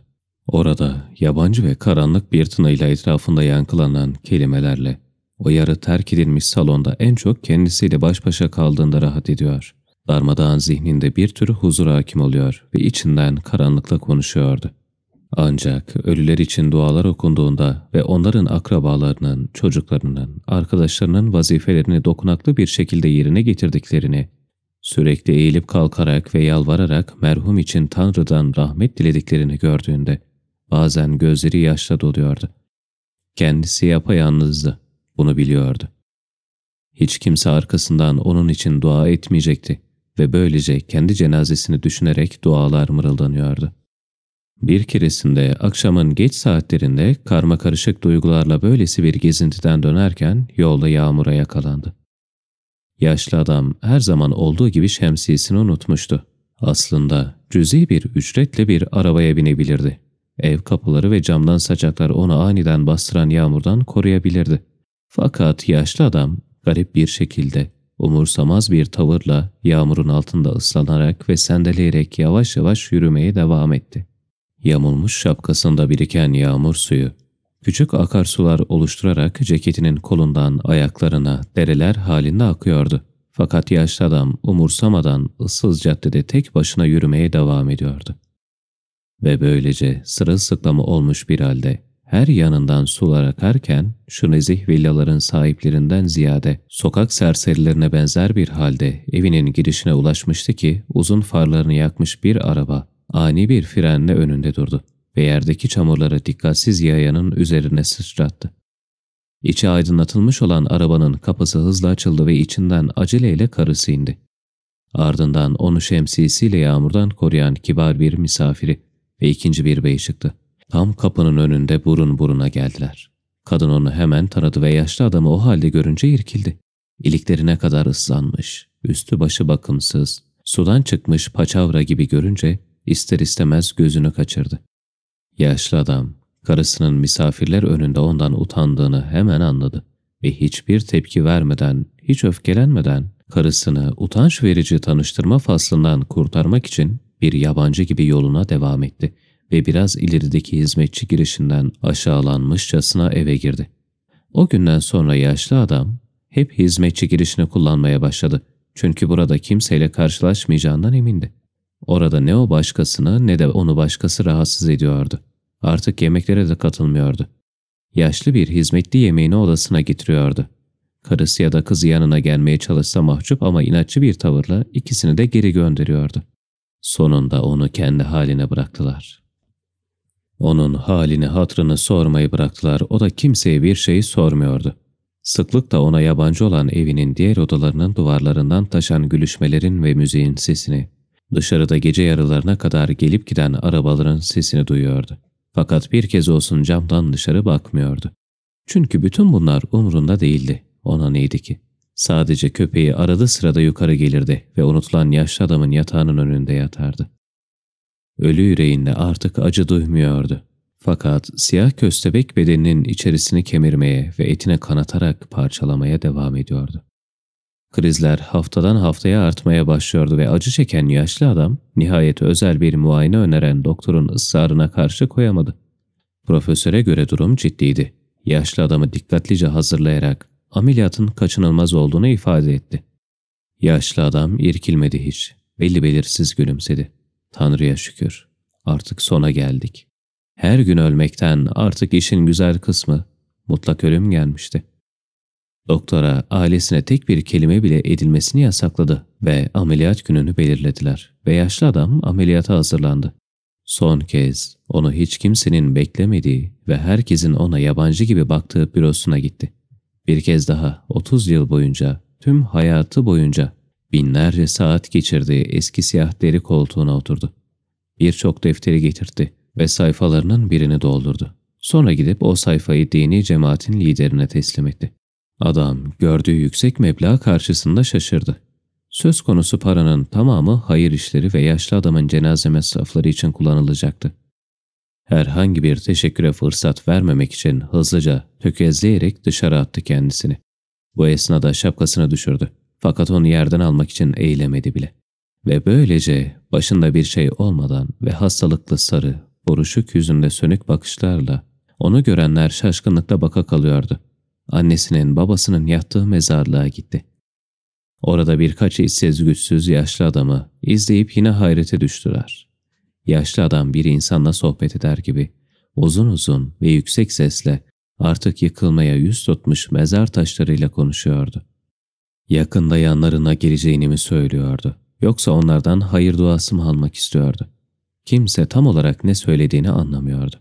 Orada yabancı ve karanlık bir tınıyla etrafında yankılanan kelimelerle o yarı terk edilmiş salonda en çok kendisiyle baş başa kaldığında rahat ediyor. Darmadağın zihninde bir tür huzur hakim oluyor ve içinden karanlıkla konuşuyordu. Ancak ölüler için dualar okunduğunda ve onların akrabalarının, çocuklarının, arkadaşlarının vazifelerini dokunaklı bir şekilde yerine getirdiklerini, sürekli eğilip kalkarak ve yalvararak merhum için Tanrı'dan rahmet dilediklerini gördüğünde bazen gözleri yaşla doluyordu. Kendisi yapayalnızdı bunu biliyordu. Hiç kimse arkasından onun için dua etmeyecekti ve böylece kendi cenazesini düşünerek dualar mırıldanıyordu. Bir keresinde akşamın geç saatlerinde karma karışık duygularla böylesi bir gezintiden dönerken yolda yağmura yakalandı. Yaşlı adam her zaman olduğu gibi şemsiyesini unutmuştu. Aslında cüzi bir ücretle bir arabaya binebilirdi. Ev kapıları ve camdan saçaklar onu aniden bastıran yağmurdan koruyabilirdi. Fakat yaşlı adam garip bir şekilde umursamaz bir tavırla yağmurun altında ıslanarak ve sendeleyerek yavaş yavaş yürümeye devam etti. Yamulmuş şapkasında biriken yağmur suyu, küçük akarsular oluşturarak ceketinin kolundan ayaklarına dereler halinde akıyordu. Fakat yaşlı adam umursamadan ıssız caddede tek başına yürümeye devam ediyordu. Ve böylece sırılsıklama olmuş bir halde her yanından sular akarken şu nezih villaların sahiplerinden ziyade sokak serserilerine benzer bir halde evinin girişine ulaşmıştı ki uzun farlarını yakmış bir araba ani bir frenle önünde durdu ve yerdeki çamurları dikkatsiz yayanın üzerine sıçrattı. İçi aydınlatılmış olan arabanın kapısı hızla açıldı ve içinden aceleyle karısı indi. Ardından onu şemsiyesiyle yağmurdan koruyan kibar bir misafiri ve ikinci bir bey çıktı. Tam kapının önünde burun buruna geldiler. Kadın onu hemen tanıdı ve yaşlı adamı o halde görünce irkildi. İliklerine kadar ıslanmış, üstü başı bakımsız, sudan çıkmış paçavra gibi görünce ister istemez gözünü kaçırdı. Yaşlı adam karısının misafirler önünde ondan utandığını hemen anladı ve hiçbir tepki vermeden, hiç öfkelenmeden karısını utanç verici tanıştırma faslından kurtarmak için bir yabancı gibi yoluna devam etti ve biraz ilerideki hizmetçi girişinden aşağılanmışçasına eve girdi. O günden sonra yaşlı adam hep hizmetçi girişini kullanmaya başladı. Çünkü burada kimseyle karşılaşmayacağından emindi. Orada ne o başkasını ne de onu başkası rahatsız ediyordu. Artık yemeklere de katılmıyordu. Yaşlı bir hizmetli yemeğini odasına getiriyordu. Karısı ya da kızı yanına gelmeye çalışsa mahcup ama inatçı bir tavırla ikisini de geri gönderiyordu. Sonunda onu kendi haline bıraktılar. Onun halini hatrını sormayı bıraktılar. O da kimseye bir şey sormuyordu. Sıklıkla ona yabancı olan evinin diğer odalarının duvarlarından taşan gülüşmelerin ve müziğin sesini, dışarıda gece yarılarına kadar gelip giden arabaların sesini duyuyordu. Fakat bir kez olsun camdan dışarı bakmıyordu. Çünkü bütün bunlar umrunda değildi. Ona neydi ki? Sadece köpeği arada sırada yukarı gelirdi ve unutulan yaşlı adamın yatağının önünde yatardı. Ölü yüreğinde artık acı duymuyordu. Fakat siyah köstebek bedeninin içerisini kemirmeye ve etine kanatarak parçalamaya devam ediyordu. Krizler haftadan haftaya artmaya başlıyordu ve acı çeken yaşlı adam nihayet özel bir muayene öneren doktorun ısrarına karşı koyamadı. Profesöre göre durum ciddiydi. Yaşlı adamı dikkatlice hazırlayarak ameliyatın kaçınılmaz olduğunu ifade etti. Yaşlı adam irkilmedi hiç. Belli belirsiz gülümsedi. Tanrı'ya şükür. Artık sona geldik. Her gün ölmekten artık işin güzel kısmı mutlak ölüm gelmişti. Doktora ailesine tek bir kelime bile edilmesini yasakladı ve ameliyat gününü belirlediler ve yaşlı adam ameliyata hazırlandı. Son kez onu hiç kimsenin beklemediği ve herkesin ona yabancı gibi baktığı bürosuna gitti. Bir kez daha 30 yıl boyunca, tüm hayatı boyunca Binlerce saat geçirdiği eski siyah deri koltuğuna oturdu. Birçok defteri getirdi ve sayfalarının birini doldurdu. Sonra gidip o sayfayı dini cemaatin liderine teslim etti. Adam gördüğü yüksek meblağ karşısında şaşırdı. Söz konusu paranın tamamı hayır işleri ve yaşlı adamın cenaze masrafları için kullanılacaktı. Herhangi bir teşekküre fırsat vermemek için hızlıca tökezleyerek dışarı attı kendisini. Bu esnada şapkasını düşürdü. Fakat onu yerden almak için eğilemedi bile. Ve böylece başında bir şey olmadan ve hastalıklı sarı, buruşuk yüzünde sönük bakışlarla onu görenler şaşkınlıkla baka kalıyordu. Annesinin babasının yattığı mezarlığa gitti. Orada birkaç işsiz güçsüz yaşlı adamı izleyip yine hayrete düştüler. Yaşlı adam bir insanla sohbet eder gibi uzun uzun ve yüksek sesle artık yıkılmaya yüz tutmuş mezar taşlarıyla konuşuyordu. Yakında yanlarına geleceğini mi söylüyordu? Yoksa onlardan hayır duası mı almak istiyordu? Kimse tam olarak ne söylediğini anlamıyordu.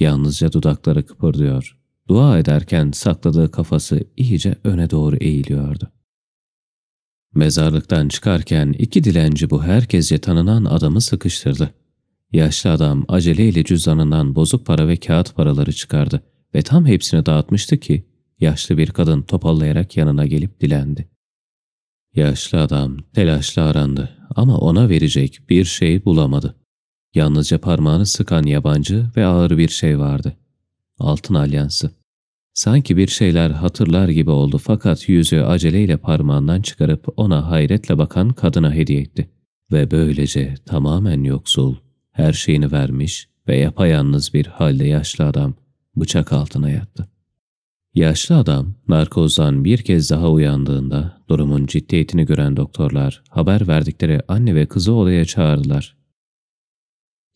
Yalnızca dudakları kıpırdıyor. Dua ederken sakladığı kafası iyice öne doğru eğiliyordu. Mezarlıktan çıkarken iki dilenci bu herkesce tanınan adamı sıkıştırdı. Yaşlı adam aceleyle cüzdanından bozuk para ve kağıt paraları çıkardı ve tam hepsini dağıtmıştı ki yaşlı bir kadın topallayarak yanına gelip dilendi. Yaşlı adam telaşla arandı ama ona verecek bir şey bulamadı. Yalnızca parmağını sıkan yabancı ve ağır bir şey vardı. Altın alyansı. Sanki bir şeyler hatırlar gibi oldu fakat yüzü aceleyle parmağından çıkarıp ona hayretle bakan kadına hediye etti. Ve böylece tamamen yoksul, her şeyini vermiş ve yapayalnız bir halde yaşlı adam bıçak altına yattı. Yaşlı adam narkozdan bir kez daha uyandığında durumun ciddiyetini gören doktorlar haber verdikleri anne ve kızı odaya çağırdılar.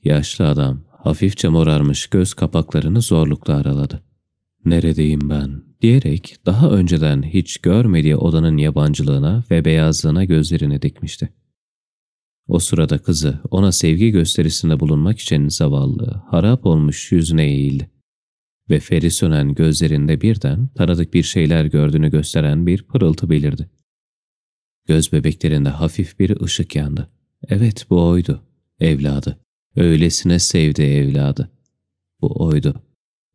Yaşlı adam hafifçe morarmış göz kapaklarını zorlukla araladı. Neredeyim ben diyerek daha önceden hiç görmediği odanın yabancılığına ve beyazlığına gözlerini dikmişti. O sırada kızı ona sevgi gösterisinde bulunmak için zavallı, harap olmuş yüzüne eğildi ve feri sönen gözlerinde birden tanıdık bir şeyler gördüğünü gösteren bir pırıltı belirdi. Göz bebeklerinde hafif bir ışık yandı. Evet bu oydu, evladı. Öylesine sevdi evladı. Bu oydu.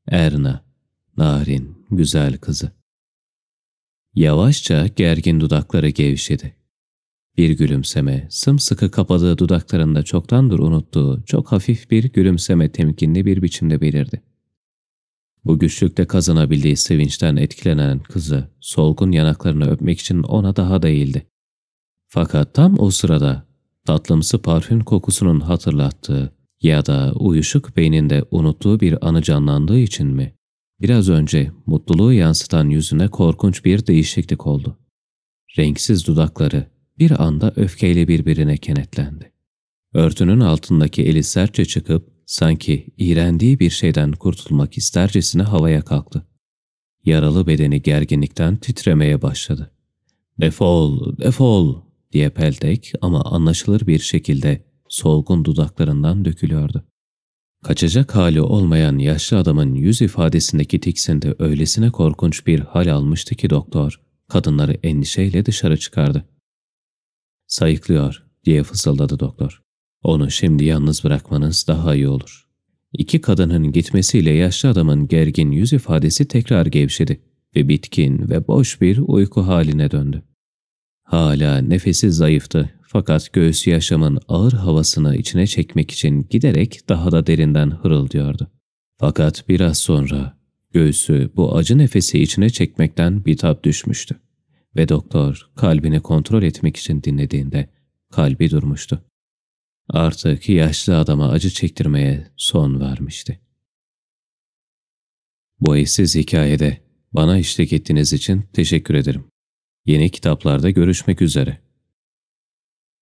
Erna, narin, güzel kızı. Yavaşça gergin dudakları gevşedi. Bir gülümseme, sımsıkı kapadığı dudaklarında çoktandır unuttuğu çok hafif bir gülümseme temkinli bir biçimde belirdi. Bu güçlükte kazanabildiği sevinçten etkilenen kızı solgun yanaklarını öpmek için ona daha da Fakat tam o sırada tatlımsı parfüm kokusunun hatırlattığı ya da uyuşuk beyninde unuttuğu bir anı canlandığı için mi? Biraz önce mutluluğu yansıtan yüzüne korkunç bir değişiklik oldu. Renksiz dudakları bir anda öfkeyle birbirine kenetlendi. Örtünün altındaki eli sertçe çıkıp Sanki iğrendiği bir şeyden kurtulmak istercesine havaya kalktı. Yaralı bedeni gerginlikten titremeye başladı. ''Defol, defol!'' diye peltek ama anlaşılır bir şekilde solgun dudaklarından dökülüyordu. Kaçacak hali olmayan yaşlı adamın yüz ifadesindeki tiksindi öylesine korkunç bir hal almıştı ki doktor, kadınları endişeyle dışarı çıkardı. Sayıklıyor diye fısıldadı doktor. Onu şimdi yalnız bırakmanız daha iyi olur. İki kadının gitmesiyle yaşlı adamın gergin yüz ifadesi tekrar gevşedi ve bitkin ve boş bir uyku haline döndü. Hala nefesi zayıftı fakat göğsü yaşamın ağır havasını içine çekmek için giderek daha da derinden hırıldıyordu. Fakat biraz sonra göğsü bu acı nefesi içine çekmekten bitap düşmüştü ve doktor kalbini kontrol etmek için dinlediğinde kalbi durmuştu artık yaşlı adama acı çektirmeye son vermişti. Bu eşsiz hikayede bana eşlik ettiğiniz için teşekkür ederim. Yeni kitaplarda görüşmek üzere.